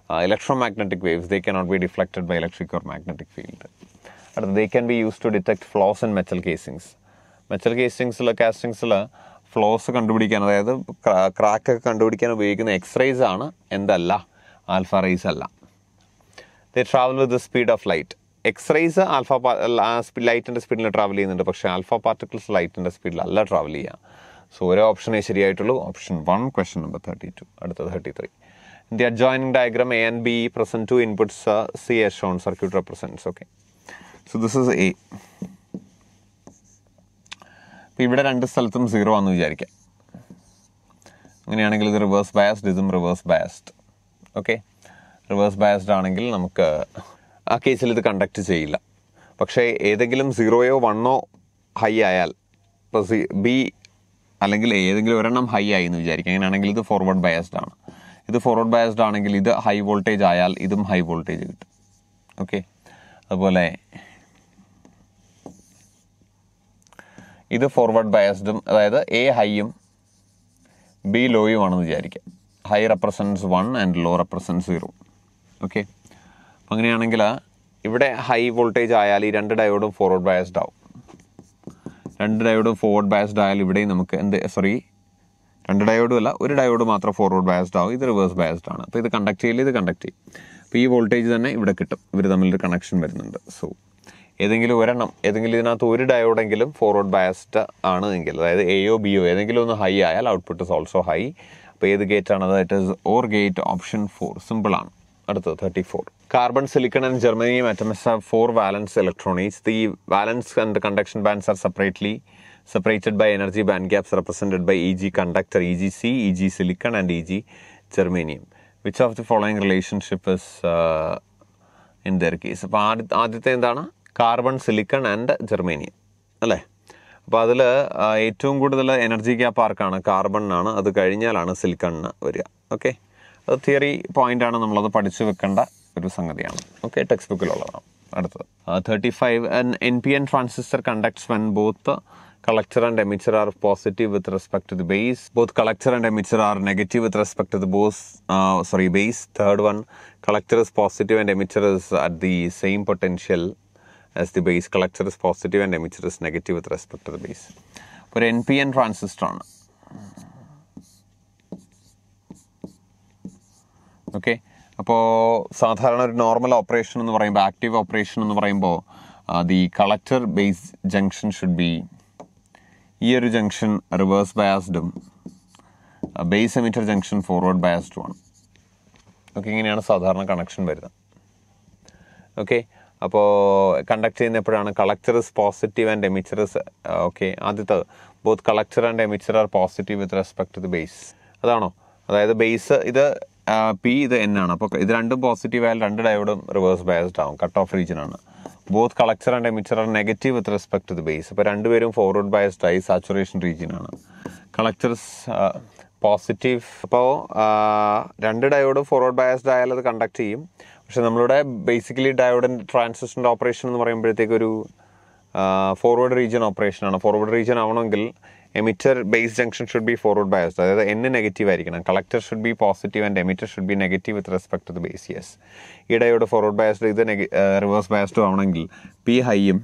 Uh, electromagnetic waves, they cannot be deflected by electric or magnetic field. And they can be used to detect flaws in metal casings. Metal കേസിങ്സിൽ കാസ്റ്റിങ്സിൽ flaws കണ്ടുപിടിക്കാൻ അതായത് crack ക്രാക്കൊക്കെ കണ്ടുപിടിക്കാൻ ഉപയോഗിക്കുന്ന X-rays ആണ് എന്തല്ല alpha rays അല്ല they travel with the speed of light X-rays alpha ലൈറ്റിൻ്റെ സ്പീഡിൽ ട്രാവൽ ചെയ്യുന്നുണ്ട് പക്ഷേ ആൽഫ പാർട്ടിക്കിൾസ് ലൈറ്റിൻ്റെ സ്പീഡിലല്ല ട്രാവൽ ചെയ്യുക സോ ഓരോ ഓപ്ഷനേ ശരിയായിട്ടുള്ളൂ option one question number thirty two അടുത്ത thirty three The adjoining diagram A and B present two inputs uh, C as shown circuit represents. Okay. So this is A. ഇപ്പോൾ ഇവിടെ രണ്ട് സ്ഥലത്തും സീറോ ആണെന്ന് വിചാരിക്കാം അങ്ങനെയാണെങ്കിൽ ഇത് റിവേഴ്സ് ബയസ്ഡ് ഇതും reverse biased okay reverse biased ആണെങ്കിൽ നമുക്ക് ആ കേസിൽ ഇത് കണ്ടക്ട് ചെയ്യില്ല പക്ഷേ ഏതെങ്കിലും സീറോയോ വണ്ണോ ഹൈ ആയാൽ ഇപ്പോൾ സി ബി അല്ലെങ്കിൽ ഏതെങ്കിലും ഒരെണ്ണം ഹൈ ആയി എന്ന് വിചാരിക്കാം അങ്ങനെയാണെങ്കിൽ ഇത് ഫോർവേഡ് ബയസ്ഡ് ആണ് ഇത് ഫോർവേഡ് ബയസ്ഡ് ആണെങ്കിൽ ഇത് ഹൈ വോൾട്ടേജ് ആയാൽ ഇതും ഹൈ വോൾട്ടേജ് കിട്ടും ഓക്കെ അതുപോലെ ഇത് ഫോർവേഡ് ബയസ്ഡും അതായത് എ ഹൈയും ബി ലോയും ആണെന്ന് വിചാരിക്കാം high represents one and low represents zero okay അപ്പം അങ്ങനെയാണെങ്കിൽ ഇവിടെ ഹൈ വോൾട്ടേജ് ആയാൽ ഈ രണ്ട് ഡയോഡും ഫോർവേഡ് ബയസ്ഡ് ആവും രണ്ട് ഡയോഡും ഫോർവേഡ് ബയസ്ഡ് ആയാൽ ഇവിടെയും നമുക്ക് എന്ത് സോറി രണ്ട് ഡയോഡും അല്ല ഒരു ഡയോഡ് മാത്രം ഫോർവേഡ് ബയസ്ഡ് ആവും ഇത് റിവേഴ്സ് ബയസ്ഡ് ആണ് അപ്പോൾ ഇത് കണ്ടക്ട് ചെയ്യില്ല ഇത് കണ്ടക്ട് ചെയ്യും അപ്പോൾ ഈ വോൾട്ടേജ് തന്നെ ഇവിടെ കിട്ടും ഇവർ തമ്മിലൊരു കണക്ഷൻ വരുന്നുണ്ട് സോ ഏതെങ്കിലും ഒരെണ്ണം ഏതെങ്കിലും ഇതിനകത്ത് ഒരു ഡയോഡെങ്കിലും ഫോർവേഡ് ബയസ്ഡ് ആണ് എങ്കിൽ അതായത് എയോ ഒ ഏതെങ്കിലും ഒന്ന് ഹൈ ആയാൽ ഔട്ട്പുട്ട് ഇസ് ഓൾസോ ഹൈ അപ്പോൾ ഏത് ഗേറ്റ് ആണ് that is OR gate option four സിമ്പിളാണ് അടുത്തത് thirty four carbon silicon and ജർമ്മനിയും atoms four valence electronics the valence and conduction bands are separately separated by energy band gaps represented by Eg conductor EgC, Eg silicon and Eg germanium. Which of the following relationship is is uh, in their case? അപ്പോൾ ആദ്യ ആദ്യത്തെ എന്താണ് carbon silicon and germanium അല്ലേ അപ്പോൾ അതിൽ ഏറ്റവും കൂടുതൽ energy gap ആർക്കാണ് കാർബണിനാണ് അത് കഴിഞ്ഞാലാണ് സിലിക്കണിന് വരിക ഓക്കെ അത് തിയറി പോയിൻ്റാണ് നമ്മളത് പഠിച്ചു വെക്കേണ്ട ഒരു സംഗതിയാണ് ഓക്കെ ടെക്സ്റ്റ് ബുക്കിലുള്ളതാണ് അടുത്തത് thirty five N N P N transistor conducts when both collector and emitter are positive with respect to the base. Both collector and emitter are negative with respect to the base. Uh, sorry, base. Third one, collector is positive and emitter is at the same potential as the base. Collector is positive and emitter is negative with respect to the base. ഒരു npn transistor N ട്രാൻസിസ്റ്ററാണ് okay അപ്പോൾ സാധാരണ ഒരു normal operation എന്ന് പറയുമ്പോൾ active operation എന്ന് പറയുമ്പോൾ the collector base junction should ഈ ഒരു ജംഗ്ഷൻ റിവേഴ്സ് ബയാസ്ഡും ബേസ് എമിറ്റർ ജംഗ്ഷൻ ഫോർവേഡ് ബയാസ്ഡുമാണ് ഓക്കെ ഇങ്ങനെയാണ് സാധാരണ കണക്ഷൻ വരുന്നത് ഓക്കെ അപ്പോൾ കണ്ടക്ട് ചെയ്യുന്ന collector is positive and emitter is okay ആദ്യത്തത് both collector and emitter are positive with respect to the base അതാണോ അതായത് ബേസ് ഇത് പി ഇത് എൻ ആണ് അപ്പോൾ ഇത് രണ്ടും പോസിറ്റീവ് ആയാലും രണ്ട് ഡയോഡും റിവേഴ്സ് ബയസ്ഡ് ആവും കട്ട് ഓഫ് റീജിയൻ ആണ് both collector and emitter are negative with respect to the base അപ്പോൾ രണ്ടുപേരും ഫോർവേഡ് ബയസ്ഡ് ആയി സാച്ചുറേഷൻ റീജിയനാണ് കളക്ചർസ് പോസിറ്റീവ് അപ്പോൾ രണ്ട് ഡയോഡ് ഫോർവേഡ് ബയസ്ഡ് ആയാൽ അത് കണ്ടക്ട് ചെയ്യും പക്ഷെ നമ്മളിവിടെ ബേസിക്കലി ഡയോഡിൻ്റെ ട്രാൻസിസ്റ്റൻ്റെ ഓപ്പറേഷൻ എന്ന് പറയുമ്പോഴത്തേക്കൊരു ഫോർവേഡ് റീജിയൻ ഓപ്പറേഷനാണ് ഫോർവേഡ് റീജിയൻ ആവണമെങ്കിൽ emitter base junction should be forward biased അതായത് എൻ നെഗറ്റീവ് ആയിരിക്കണം collector should be positive and emitter should be negative with respect to the base yes ഇടയോട് ഫോർവേഡ് ബയസ്ഡ് ഇത് reverse ബയസ്ഡും ആവണമെങ്കിൽ P ഹൈയും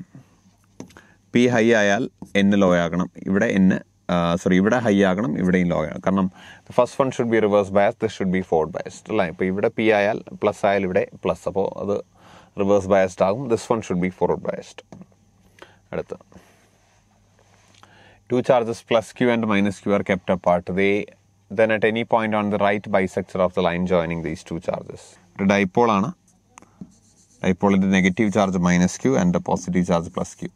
P high ആയാൽ N low ആകണം ഇവിടെ എൻ സോറി ഇവിടെ ഹൈ ആകണം ഇവിടെയും ലോ ആകണം കാരണം first one should be reverse bias this should be forward biased അല്ലേ ഇപ്പോൾ ഇവിടെ പി ആയാൽ പ്ലസ് ആയാൽ ഇവിടെ പ്ലസ് അപ്പോൾ അത് റിവേഴ്സ് ബയസ്ഡ് ആകും this one should be forward biased അടുത്ത് Two charges plus q and minus q are kept apart. They then at any point on the right bisector of the line joining these two charges. ഒരു dipole ആണ് ഡൈപ്പോളിൻ്റെ negative charge minus Q and positive charge plus Q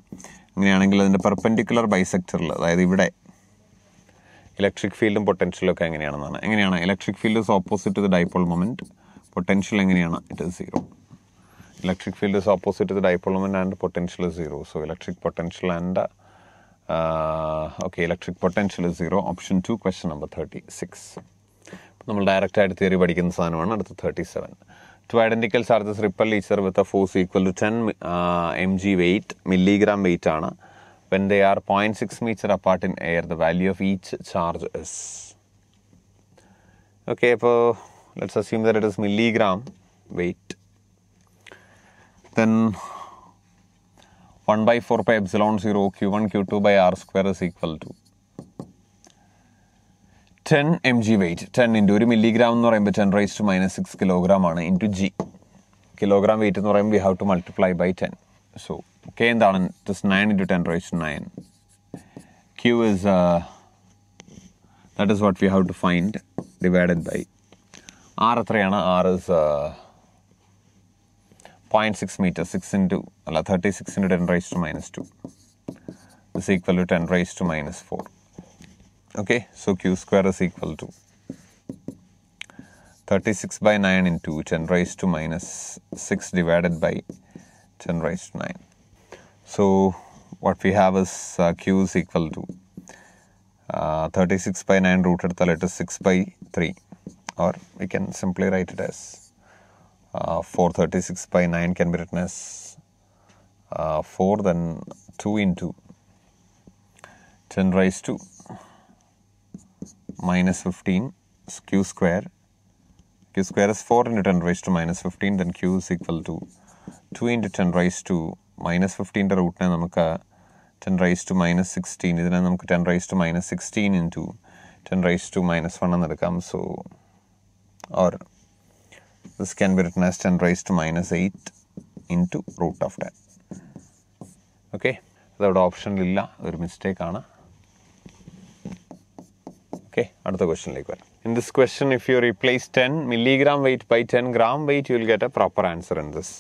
അങ്ങനെയാണെങ്കിൽ അതിൻ്റെ perpendicular ബൈസെക്ടറിൽ അതായത് ഇവിടെ electric ഫീൽഡും പൊട്ടൻഷ്യലും ഒക്കെ എങ്ങനെയാണെന്നാണ് എങ്ങനെയാണ് electric field is opposite the dipole moment potential എങ്ങനെയാണ് it is zero electric field is opposite the dipole moment and potential is zero so electric potential and okay electric potential zero option two question number thirty six നമ്മൾ direct ആയിട്ട് theory പഠിക്കുന്ന സാധനമാണ് അടുത്ത thirty seven two identical charges repel each other with a force equal to ten M G weight milligram weight ആണ് when they R point six metre apart in air the value of each charge is okay അപ്പോൾ let's assume that it is milligram weight then one by four by epsilon zero Q one Q two by R square is equal to ten M G weight ten into ഒരു മില്ലിഗ്രാം എന്ന് പറയുമ്പോൾ ten rice to minus six kilogram ആണ് into G kilogram weight എന്ന് പറയുമ്പോൾ we have to multiply by ten so K എന്താണ് just nine into ten rice to nine Q is that is what we have to find divided by R എത്രയാണ് R is 0.6 meters, 6 into, 36 into 10 raised to minus 2. This is equal to 10 raised to minus 4. Okay, so Q square is equal to 36 by 9 into 10 raised to minus 6 divided by 10 raised to 9. So, what we have is uh, Q is equal to uh, 36 by 9 rooted the letter 6 by 3 or we can simply write it as four thirty six by nine can be written as four then two into ten rice to minus 15 q square q square is 4 into 10 raised to minus 15 then q is equal to 2 into 10 raised to minus 15 റൂട്ടിനെ നമുക്ക് 10 raise to minus sixteen ഇതിനെ നമുക്ക് ten rice to minus sixteen into ten rice to minus one എന്ന് എടുക്കാം so or This can be written as 10 raised to minus 8 into root of ten okay അതവിടെ ഓപ്ഷനിലില്ല ഒരു മിസ്റ്റേക്കാണ് ഓക്കെ അടുത്ത ക്വസ്റ്റ്യനിലേക്ക് വരാം in this question if you replace ten milligram weight by ten gram weight you will get a proper answer in this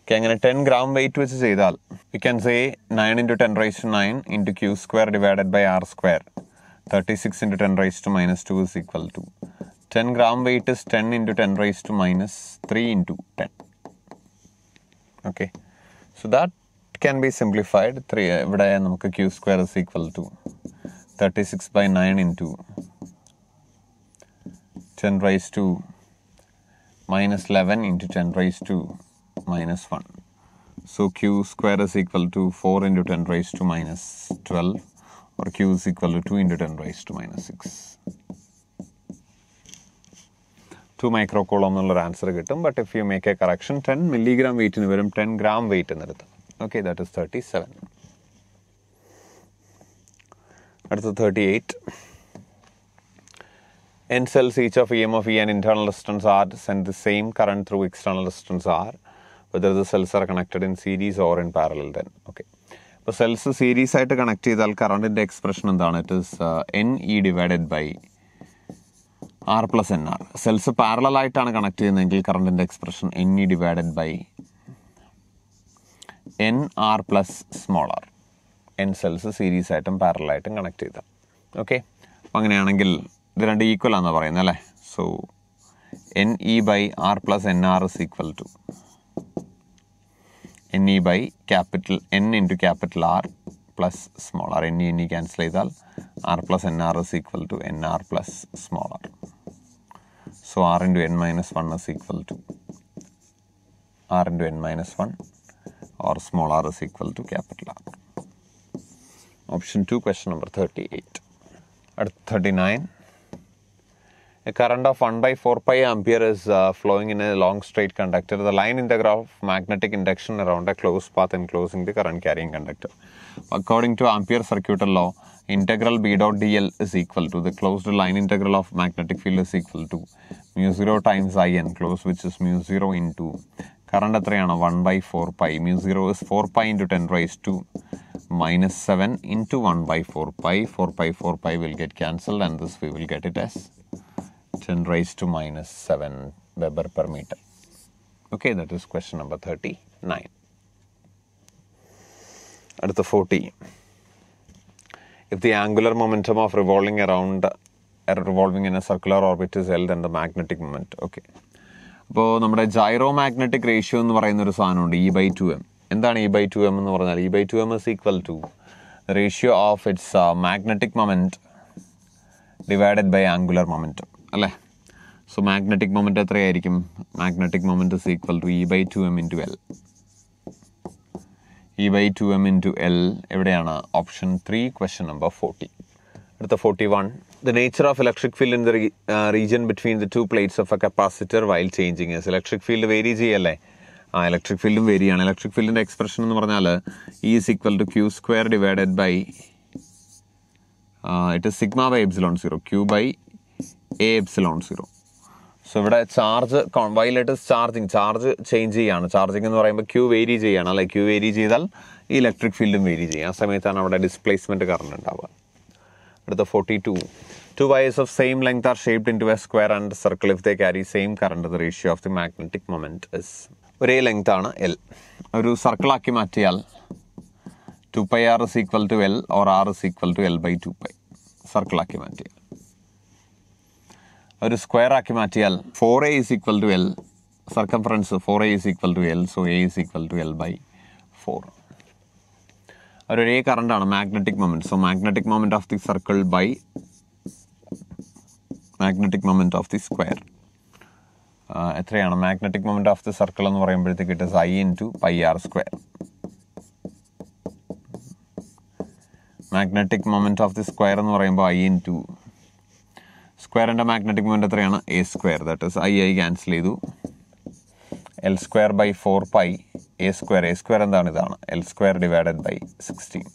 okay അങ്ങനെ ten gram weight വെച്ച് ചെയ്താൽ we can say nine into ten rice to nine into Q square divided by R square thirty six into ten rice to minus two is equal to 10 gram weight is 10 into 10 raised to minus 3 into 10 okay so that can be simplified 3 ഇവിടെ q square is equal to 36 by 9 into 10 raised to minus 11 into 10 raised to minus 1 so q square is equal to 4 into 10 raised to minus 12 or q is equal to 2 into 10 raised to minus 6 two micro coulomb എന്നുള്ളൊരു answer കിട്ടും but if you make a correction ten milligram വെയിറ്റിന് വരും ten gram weight എന്നെടുത്ത് okay that is thirty seven അടുത്ത thirty eight N cells each of E M F E and internal resistance R send the same current through external resistance R whether the cells are connected in series or in parallel then okay അപ്പോൾ cells series ആയിട്ട് connect ചെയ്താൽ കറണ്ടിൻ്റെ expression എന്താണ് it is N E divided by R plus N R cells പാരലായിട്ടാണ് connect ചെയ്യുന്നതെങ്കിൽ കറണ്ടിൻ്റെ expression N E divided by N R plus small R N cells series ആയിട്ടും പാരലായിട്ടും connect ചെയ്ത ഓക്കെ അപ്പോൾ അങ്ങനെയാണെങ്കിൽ ഇത് രണ്ട് ഈക്വൽ ആണെന്ന് പറയുന്നത് അല്ലേ so N E by R plus N R is equal to N E by capital N into capital R plus small R N E N E cancel ചെയ്താൽ R plus N R is equal to N R plus small R So r into n minus 1 is equal to r into n minus 1 or small r is equal to capital R. Option 2, question number 38. At 39, a current of 1 by 4 pi ampere is uh, flowing in a long straight conductor. The line in the graph magnetic induction around a closed path enclosing the current carrying conductor. According to Ampere's circuital law, integral B dot dl is equal to the closed line integral of magnetic field is equal to mu 0 times I n close, which is mu 0 into current 3 and 1 by 4 pi mu 0 is 4 pi into 10 raised to minus 7 into 1 by 4 pi 4 pi 4 pi will get cancelled and this we will get it as 10 raised to minus 7 weber per meter okay that is question number 39 at the 40. If the angular momentum of revolving around revolving in a circular orbit is L, then the magnetic moment. Okay. അപ്പോൾ നമ്മുടെ gyro magnetic ratio എന്ന് പറയുന്ന ഒരു സാധനമുണ്ട് E e by two M എന്താണ് E by two M എന്ന് പറഞ്ഞാൽ E by two M is equal to ratio of its magnetic moment divided by angular momentum അല്ലേ സോ മാഗ്നറ്റിക് മൊമെൻറ്റ് എത്രയായിരിക്കും magnetic moment is equal to E by two M into L E by two M into L എവിടെയാണ് option three question number forty അടുത്ത forty one the nature of electric field in the region between the two plates of a capacitor while changing electric field vary ചെയ്യല്ലേ ആ electric ഫീൽഡും വേരിയാണ് electric ഫീൽഡിൻ്റെ expression എന്ന് പറഞ്ഞാൽ E is equal to Q square divided by it is sigma by epsilon zero Q by A epsilon zero so ഇവിടെ charge വൈലായിട്ട് charging charge change ചെയ്യാണ് charging എന്ന് പറയുമ്പോൾ ക്യൂ വേരി ചെയ്യാണ് അല്ലെ ക്യൂ വേരി ചെയ്താൽ ഈ ഇലക്ട്രിക് ഫീൽഡും വേരി ചെയ്യും ആ സമയത്താണ് അവിടെ ഡിസ്പ്ലേസ്മെൻറ്റ് കറണ്ട് ഉണ്ടാവുക അടുത്ത forty two two wires of same length are shaped into a square and circle if they carry സെയിം കറണ്ട് The ratio of the magnetic moment is ഒരേ ലെങ്ത് ആണ് എൽ ഒരു സർക്കിളാക്കി മാറ്റിയാൽ two pi R is equal to L or R is equal to L by two pi സർക്കിളാക്കി മാറ്റിയാൽ ഒരു സ്ക്വയർ ആക്കി മാറ്റിയാൽ four A is equal to L circumference four A is equal to L so A is equal to L by four ഒരേ കറണ്ടാണ് magnetic moment so magnetic moment of the circle by magnetic moment of the square എത്രയാണ് magnetic moment of the circle എന്ന് പറയുമ്പോഴത്തേക്ക് it I into pi R square magnetic moment of the square എന്ന് പറയുമ്പോൾ I into സ്ക്വയറിൻ്റെ magnetic moment എത്രയാണ് A square that is I I cancel ചെയ്തു L square by four pi A square A square എന്താണ് ഇതാണ് L square divided by sixteen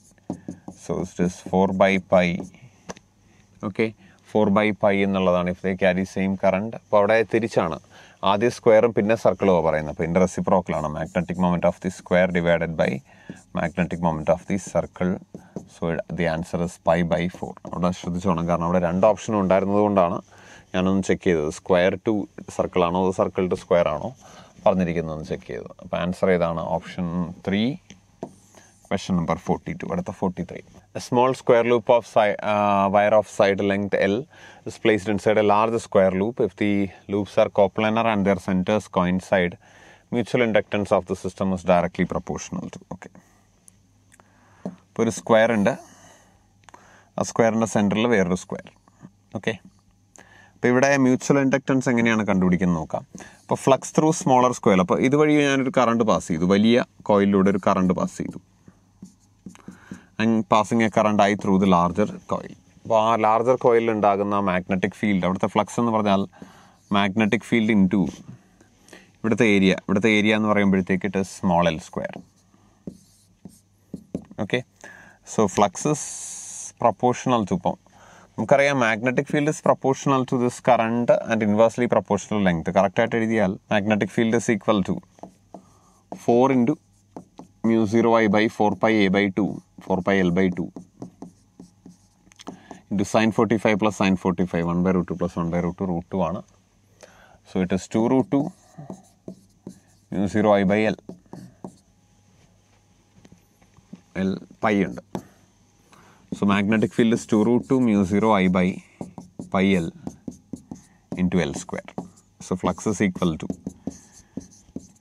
so it is four by pi okay four by pi എന്നുള്ളതാണ് if they carry same current അപ്പോൾ അവിടെ തിരിച്ചാണ് ആദ്യ സ്ക്വയറും പിന്നെ സർക്കിളുമാണ് പറയുന്നത് അപ്പോൾ ഇതിൻ്റെ റെസിപ്രോക്കലാണ് magnetic moment of the square divided by magnetic moment of the circle so the answer is pi by four അവിടെ ശ്രദ്ധിച്ചോണം കാരണം അവിടെ രണ്ട് ഓപ്ഷനും ഉണ്ടായിരുന്നത് കൊണ്ടാണ് ഞാനൊന്ന് ചെക്ക് ചെയ്തത് സ്ക്വയർ ടു സർക്കിളാണോ അതോ സർക്കിൾ ടു സ്ക്വയർ ആണോ പറഞ്ഞിരിക്കുന്നതെന്ന് ചെക്ക് ചെയ്തത് അപ്പോൾ ആൻസർ ഏതാണ് option three question number 42. What 43? A small square loop of si- uh, wire of side length L is placed inside a large square loop. If the loops are coplanar and their centers coincide, mutual inductance of the system is directly proportional to. Okay. ഇപ്പോൾ ഒരു square ഉണ്ട് ആ സ്ക്വയറിൻ്റെ സെൻറ്ററിൽ വേറൊരു square okay അപ്പോൾ ഇവിടെ mutual inductance എങ്ങനെയാണ് കണ്ടുപിടിക്കുന്നത് നോക്കാം അപ്പോൾ ഫ്ലക്സ് ത്രൂ സ്മോളർ സ്ക്വയർ അപ്പോൾ ഇതുവഴി ഞാനൊരു കറണ്ട് പാസ് ചെയ്തു വലിയ കോയിലിലൂടെ ഒരു കറണ്ട് പാസ് ചെയ്തു ആൻഡ് പാസിങ് എ കറണ്ട് ആയി ത്രൂ ദി ലാർജർ കോയിൽ അപ്പോൾ ആ ലാർജർ കോയിലിൽ ഉണ്ടാകുന്ന മാഗ്നറ്റിക് ഫീൽഡ് അവിടുത്തെ ഫ്ലക്സ് എന്ന് പറഞ്ഞാൽ മാഗ്നറ്റിക് ഫീൽഡ് ഇൻ ടു ഇവിടുത്തെ ഏരിയ ഇവിടുത്തെ ഏരിയ എന്ന് പറയുമ്പോഴത്തേക്ക് it is small L square okay so flux is proportional to ഇപ്പം നമുക്കറിയാം magnetic field is proportional to this current and inversely proportional length കറക്റ്റായിട്ട് എഴുതിയാൽ magnetic field is equal to four into mu zero I by four pi A by two four pi L by two into sine forty five plus sine forty five one by root two plus one by root two root two ആണ് so it is two root two mu zero I by L L pi ഉണ്ട് so magnetic field is two root two mu zero I by pi L into L square so flux is equal to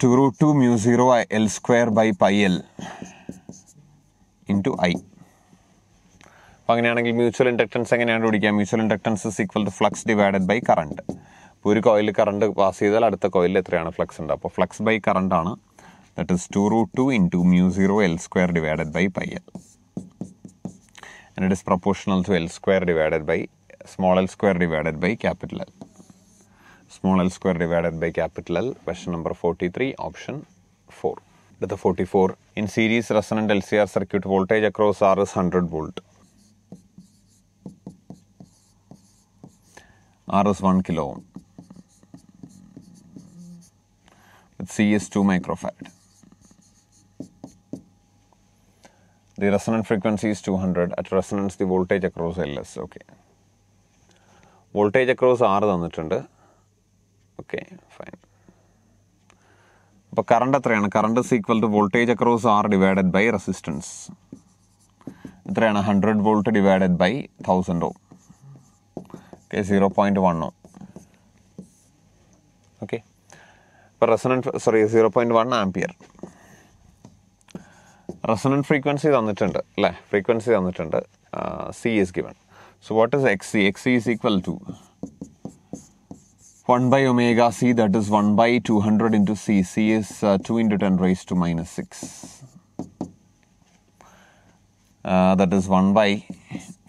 two root two mu zero L square by pi L into I അപ്പോൾ അങ്ങനെയാണെങ്കിൽ mutual inductance എങ്ങനെയാണ് പിടിക്കുക mutual inductance is equal to flux divided by current ഇപ്പോൾ ഒരു coil current pass ചെയ്താൽ അടുത്ത കോയിലിൽ എത്രയാണ് ഫ്ലക്സ് ഉണ്ട് അപ്പോൾ ഫ്ലക്സ് ബൈ കറണ്ട് ആണ് that is two root two into mu zero L square divided by pi L and it is proportional to L square divided by small L square divided by capital L small L square divided by capital L question number forty three option to the 44. In series resonant LCR circuit, voltage across RS 100 volt. RS 1 kilo ohm. With C is 2 microfarad. The resonant frequency is 200. At resonance, the voltage across LS. Okay. Voltage across R തന്നിട്ടുണ്ട് Okay, fine. അപ്പോൾ current എത്രയാണ് current is equal to voltage across R divided by resistance എത്രയാണ് hundred volt divided by thousand oh okay zero point one oh okay ഇപ്പോൾ resonant sorry zero point one ampere resonant frequency തന്നിട്ടുണ്ട് അല്ലേ frequency തന്നിട്ടുണ്ട് C is given so what is X C X C is equal to 1 by omega c that is 1 by 200 into c c is uh, 2 into 10 raised to minus 6 uh, that is 1 by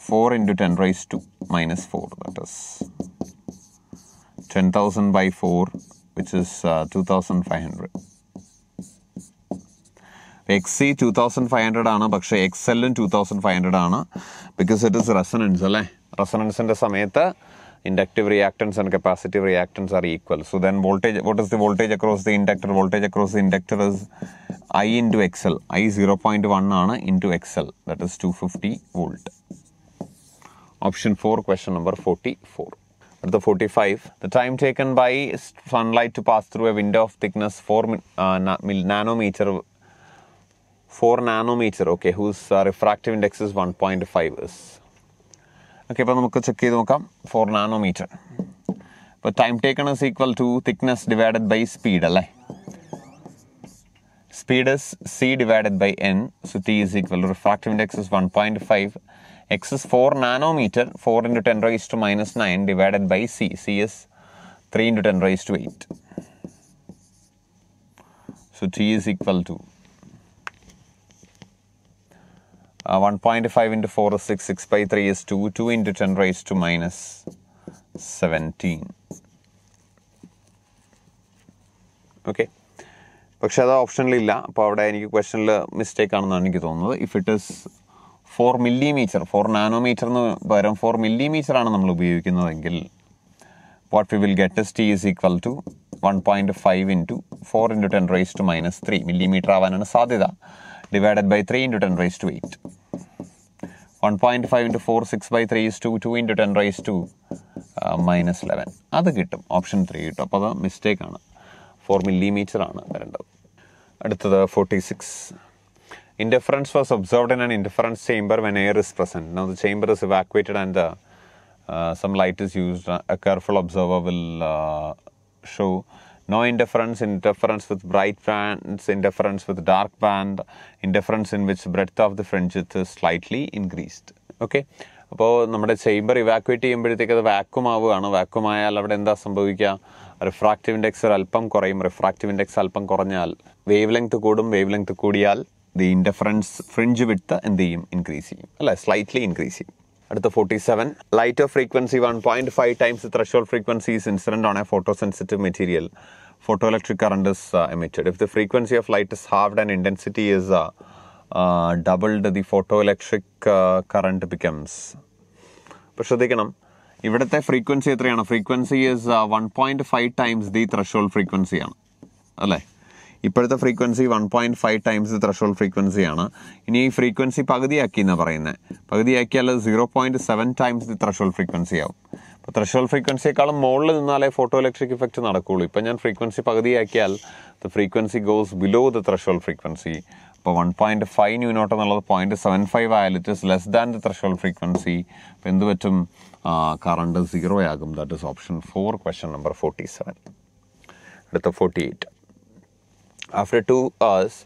4 into 10 raised to minus 4 that is 10000 by 4 which is uh, 2500 X C two thousand five hundred ആണ് പക്ഷേ X എല്ലും two thousand five hundred ആണ് because it is resonance അല്ലേ റെസണൻസിൻ്റെ സമയത്ത് inductive reactance and capacitive reactance are equal. So then voltage, what is the voltage across the inductor? Voltage across the inductor is I into XL. I 0.1 into XL. That is 250 volt. Option 4, question number 44. At the 45, the time taken by sunlight to pass through a window of thickness 4 uh, nanometer 4 nanometer, okay, whose uh, refractive index is 1.5 is okay അപ്പോൾ നമുക്ക് check ചെയ്ത് നോക്കാം four nanometre അപ്പോൾ time taken is equal to thickness divided by speed അല്ലേ speed is C divided by N so T is equal refractive index is one point five X is four nanometre four into ten rice to minus nine divided by C C is three into ten rice to eight so T is equal to one point five into four six six by three is two two into ten rice to minus seventeen okay പക്ഷേ അത് ഓപ്ഷനിലില്ല അപ്പോൾ അവിടെ എനിക്ക് ക്വസ്റ്റനിൽ mistake ആണെന്നാണ് എനിക്ക് തോന്നുന്നത് if it is four millimetre four നാനോമീറ്ററിന് പകരം ഫോർ മില്ലിമീറ്റർ ആണ് നമ്മൾ ഉപയോഗിക്കുന്നതെങ്കിൽ what we will get S T is equal to one point five into four into ten rice to minus three millimetre ആവാനാണ് സാധ്യത divided by three into ten rice to eight one point five into four six by three is two two into ten rice to minus eleven അത് കിട്ടും option three കിട്ടും അപ്പോൾ അത് മിസ്റ്റേക്കാണ് four millimetre ആണ് വരേണ്ടത് അടുത്തത് forty six interference was observed in an interference chamber when air is present now the chamber is evacuated and the same light is used a careful observer will show no interference, interference with bright bands, interference with dark band, interference in which breadth of the fringe is slightly increased. Okay. അപ്പോൾ നമ്മുടെ chamber evacuate ചെയ്യുമ്പോഴത്തേക്ക് അത് vacuum ആവുകയാണ് vacuum ആയാൽ അവിടെ എന്താ സംഭവിക്കുക refractive index അല്പം കുറയും റിഫ്രാക്റ്റീവ് ഇൻഡെക്സ് അല്പം കുറഞ്ഞാൽ വേവ് ലെങ്ത് കൂടും വേവ് ലെങ്ത് കൂടിയാൽ ദി ഇൻ്റർഫറൻസ് ഫ്രിഞ്ച് വിട്ട് എന്ത് ചെയ്യും ഇൻക്രീസ് ചെയ്യും അല്ലേ സ്ലൈറ്റ്ലി ഇൻക്രീസ് ചെയ്യും അടുത്ത forty seven light of frequency one point five times threshold frequency incident on a sensitive material photoelectric current is uh, emitted. If the frequency of light is halved and intensity is uh, uh, doubled, the photoelectric uh, current becomes. ഇപ്പോൾ ശ്രദ്ധിക്കണം ഇവിടുത്തെ frequency എത്രയാണ് frequency is one point five times the threshold ഫ്രീക്വൻസിയാണ് അല്ലേ ഇപ്പോഴത്തെ frequency one point five times threshold ഫ്രീക്വൻസിയാണ് ഇനി ഈ ഫ്രീക്വൻസി പകുതിയാക്കി എന്നാണ് പറയുന്നത് പകുതിയാക്കിയാൽ zero point seven times the threshold frequency ആവും ത്രഷോൾ ഫ്രീക്വൻസിയേക്കാളും മുകളിൽ നിന്നാലേ ഫോട്ടോ ഇലക്ട്രിക് ഇഫക്റ്റ് നടക്കുകയുള്ളൂ ഇപ്പം ഞാൻ ഫ്രീക്വൻസി പകുതിയാക്കിയാൽ the frequency goes below the threshold frequency ഇപ്പോൾ one point five nu naught എന്നുള്ളത് പോയിൻറ്റ് സെവൻ ഫൈവ് ആയാലും it is less than the threshold frequency അപ്പോൾ എന്ത് പറ്റും കറണ്ട് സീറോ ആകും that is option four question number forty seven അടുത്ത forty eight after two hours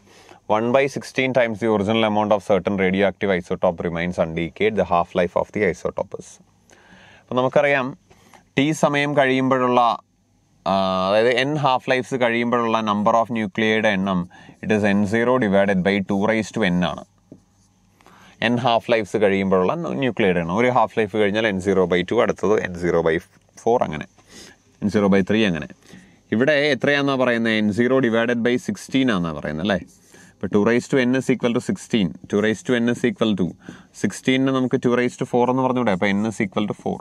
one by sixteen times the original amount of certain radioactive isotope remains undecayed the half life of the ഐസോട്ടോപ്പസ് അപ്പോൾ നമുക്കറിയാം T സമയം കഴിയുമ്പോഴുള്ള അതായത് N half lifes കഴിയുമ്പോഴുള്ള number of ന്യൂക്ലിയയുടെ എണ്ണം it is N zero divided by two raise to N ആണ് N half lifes കഴിയുമ്പോഴുള്ള ന്യൂക്ലിയയുടെ എണ്ണം ഒരു ഹാഫ് ലൈഫ് കഴിഞ്ഞാൽ എൻ സീറോ ബൈ ടു അടുത്തത് എൻ സീറോ ബൈ ഫോർ അങ്ങനെ എൻ സീറോ ബൈ ത്രീ അങ്ങനെ ഇവിടെ എത്രയാണെന്നാണ് പറയുന്നത് N zero divided by sixteen ആണെന്നാണ് പറയുന്നത് അല്ലേ ഇപ്പോൾ two raise to N is equal to sixteen two raise to N is equal to സിക്സ്റ്റീനിന് നമുക്ക് ടു റൈസ് ടു ഫോർ എന്ന് പറഞ്ഞുകൂടെ അപ്പോൾ N is equal to four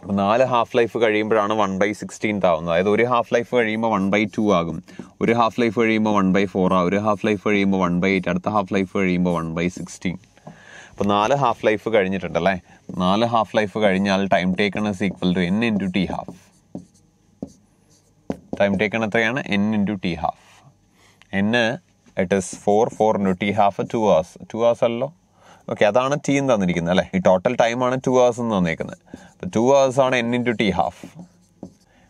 അപ്പോൾ നാല് ഹാഫ് ലൈഫ് കഴിയുമ്പോഴാണ് വൺ ബൈ സിക്സ്റ്റീൻത് ആവുന്നത് അതായത് ഒരു ഹാഫ് ലൈഫ് കഴിയുമ്പോൾ വൺ ബൈ ടു ആകും ഒരു ഹാഫ് ലൈഫ് കഴിയുമ്പോൾ വൺ ബൈ ഫോർ ആകും ഒരു ഹാഫ് ലൈഫ് കഴിയുമ്പോൾ വൺ ബൈ എയ്റ്റ് അടുത്ത ഹാഫ് ലൈഫ് കഴിയുമ്പോൾ വൺ ബൈ സിക്സ്റ്റീൻ അപ്പോൾ നാല് ഹാഫ് ലൈഫ് കഴിഞ്ഞിട്ടുണ്ട് അല്ലേ നാല് ഹാഫ് ലൈഫ് കഴിഞ്ഞാൽ time taken is equal to N into T half time taken എത്രയാണ് എൻ ഇൻറ്റു ടി ഹാഫ് എന്നെ it is four four into T half two hours two hours അല്ലോ okay അതാണ് T എന്ന് തന്നിരിക്കുന്നത് അല്ലേ ഈ ടോട്ടൽ ടൈമാണ് ടു ഹവേഴ്സ് എന്ന് തന്നിരിക്കുന്നത് അപ്പോൾ ടു ഹവേഴ്സ് ആണ് എൻ ഇൻറ്റു ടി ഹാഫ്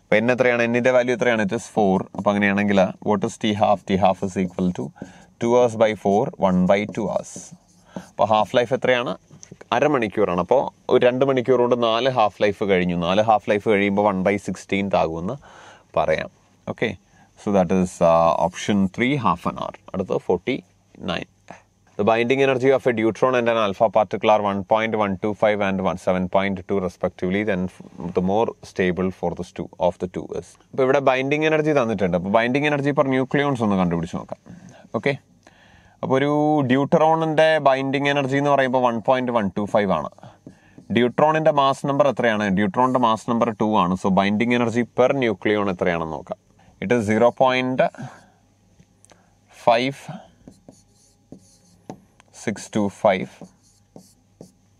അപ്പോൾ എൻ എത്രയാണ് എന്നിൻ്റെ വാല്യൂ എത്രയാണ് ഇറ്റ് ഇസ് ഫോർ അപ്പോൾ അങ്ങനെയാണെങ്കിൽ what is T half T half is equal to two hours by four one by two hours അപ്പോൾ ഹാഫ് ലൈഫ് എത്രയാണ് അരമണിക്കൂറാണ് അപ്പോൾ ഒരു രണ്ട് മണിക്കൂർ കൊണ്ട് നാല് ഹാഫ് ലൈഫ് കഴിഞ്ഞു നാല് ഹാഫ് ലൈഫ് കഴിയുമ്പോൾ വൺ ബൈ സിക്സ്റ്റീൻ ആകുമെന്ന് പറയാം okay So that is uh, option 3, half an hour. That 49. The binding energy of a deuteron and an alpha particle are 1.125 and 17.2 respectively. Then the more stable for the two of the two is. അപ്പോൾ ഇവിടെ binding energy തന്നിട്ടുണ്ട് അപ്പോൾ binding energy per nucleons ഒന്ന് കണ്ടുപിടിച്ച് നോക്കാം okay അപ്പോൾ ഒരു ഡ്യൂട്രോണിൻ്റെ binding energy എന്ന് പറയുമ്പോൾ one point one two five ആണ് ഡ്യൂട്രോണിൻ്റെ മാസ് നമ്പർ എത്രയാണ് ഡ്യൂട്രോണിൻ്റെ മാസ് നമ്പർ ടു ആണ് so binding energy per nucleon എത്രയാണെന്ന് നോക്കാം it is zero point five six two five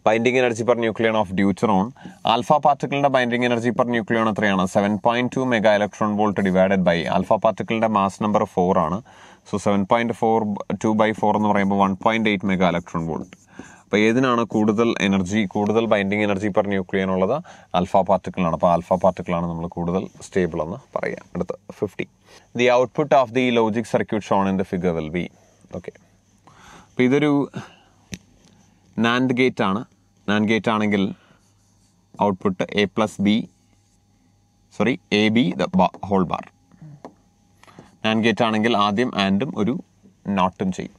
binding energy per nucleon of deuteron alpha പാർട്ടിക്കിളിൻ്റെ ബൈൻഡിങ് എനർജി പെർ ന്യൂക്ലിയോൺ എത്രയാണ് seven point two mega electron volt divided by alpha പാർട്ടിക്കിളിൻ്റെ mass number four ആണ് so seven point four two by four എന്ന് പറയുമ്പോൾ one point eight mega electron volt അപ്പോൾ ഏതിനാണ് കൂടുതൽ energy കൂടുതൽ ബൈൻഡിങ് എനർജി പെർ ന്യൂക്ലിയൻ ഉള്ളത് ആൽഫ പാർട്ടിക്കിളാണ് അപ്പോൾ ആൽഫ പാർട്ടിക്കിളാണ് നമ്മൾ കൂടുതൽ സ്റ്റേബിൾ എന്ന് പറയാം അടുത്ത fifty the output of the logic circuit shown in the figure will be okay അപ്പോൾ ഇതൊരു നാൻഡ് ഗേറ്റ് ആണ് നാൻഡ് ഗേറ്റ് ആണെങ്കിൽ output A plus B sorry A B the whole bar NAND gate ആണെങ്കിൽ ആദ്യം ആൻഡും ഒരു നോട്ടും ചെയ്യും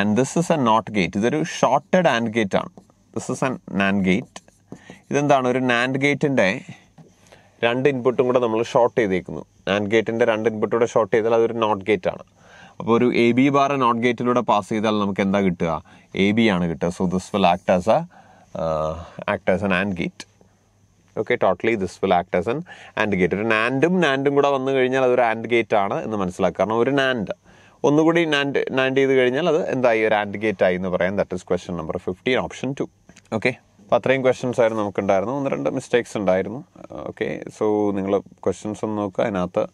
and this is A NOT gate ഇതൊരു ഷോർട്ടഡ് ആൻഡ് ഗേറ്റ് ആണ് this is an NAND gate ഇതെന്താണ് ഒരു നാൻഡ് ഗേറ്റിൻ്റെ രണ്ട് ഇൻപുട്ടും കൂടെ നമ്മൾ ഷോർട്ട് ചെയ്തേക്കുന്നു നാൻഡ് ഗേറ്റിൻ്റെ രണ്ട് ഇൻപുട്ടും കൂടെ ഷോർട്ട് ചെയ്താൽ അതൊരു നോട്ട് ഗേറ്റ് ആണ് അപ്പോൾ ഒരു എ ബി ബാർ നോട്ട് ഗേറ്റിലൂടെ പാസ് ചെയ്താൽ നമുക്ക് എന്താ കിട്ടുക എ ബി ആണ് കിട്ടുക so this will act as a act as an AND gate okay totally this will act as an AND gate ഒരു നാൻഡും നാൻഡും കൂടെ വന്നു കഴിഞ്ഞാൽ അതൊരു ആൻഡ് ഗേറ്റ് ആണ് എന്ന് മനസ്സിലാക്കുക കാരണം ഒരു നാൻഡ് ഒന്നുകൂടി നാൻഡ് നാൻഡ് ചെയ്ത് കഴിഞ്ഞാൽ അത് എന്തായി ഒരു ആൻഡ് ഗേറ്റ് ആയി എന്ന് പറയാം that is question number fifteen option two okay അപ്പോൾ അത്രയും ക്വസ്റ്റൻസ് ആയിരുന്നു നമുക്കുണ്ടായിരുന്നു ഒന്ന് രണ്ട് മിസ്റ്റേക്സ് ഉണ്ടായിരുന്നു ഓക്കെ സോ നിങ്ങൾ ക്വസ്റ്റ്യൻസ് ഒന്ന് നോക്കുക അതിനകത്ത്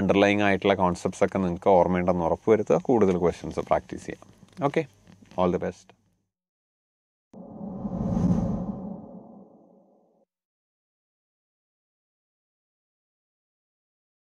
അണ്ടർലൈങ് ആയിട്ടുള്ള കോൺസെപ്റ്റ്സ് ഒക്കെ നിങ്ങൾക്ക് ഓർമ്മയുണ്ടെന്ന് ഉറപ്പ് വരുത്തുക കൂടുതൽ ക്വസ്റ്റ്യൻസ് പ്രാക്ടീസ് ചെയ്യാം ഓക്കെ ഓൾ ദി ബെസ്റ്റ്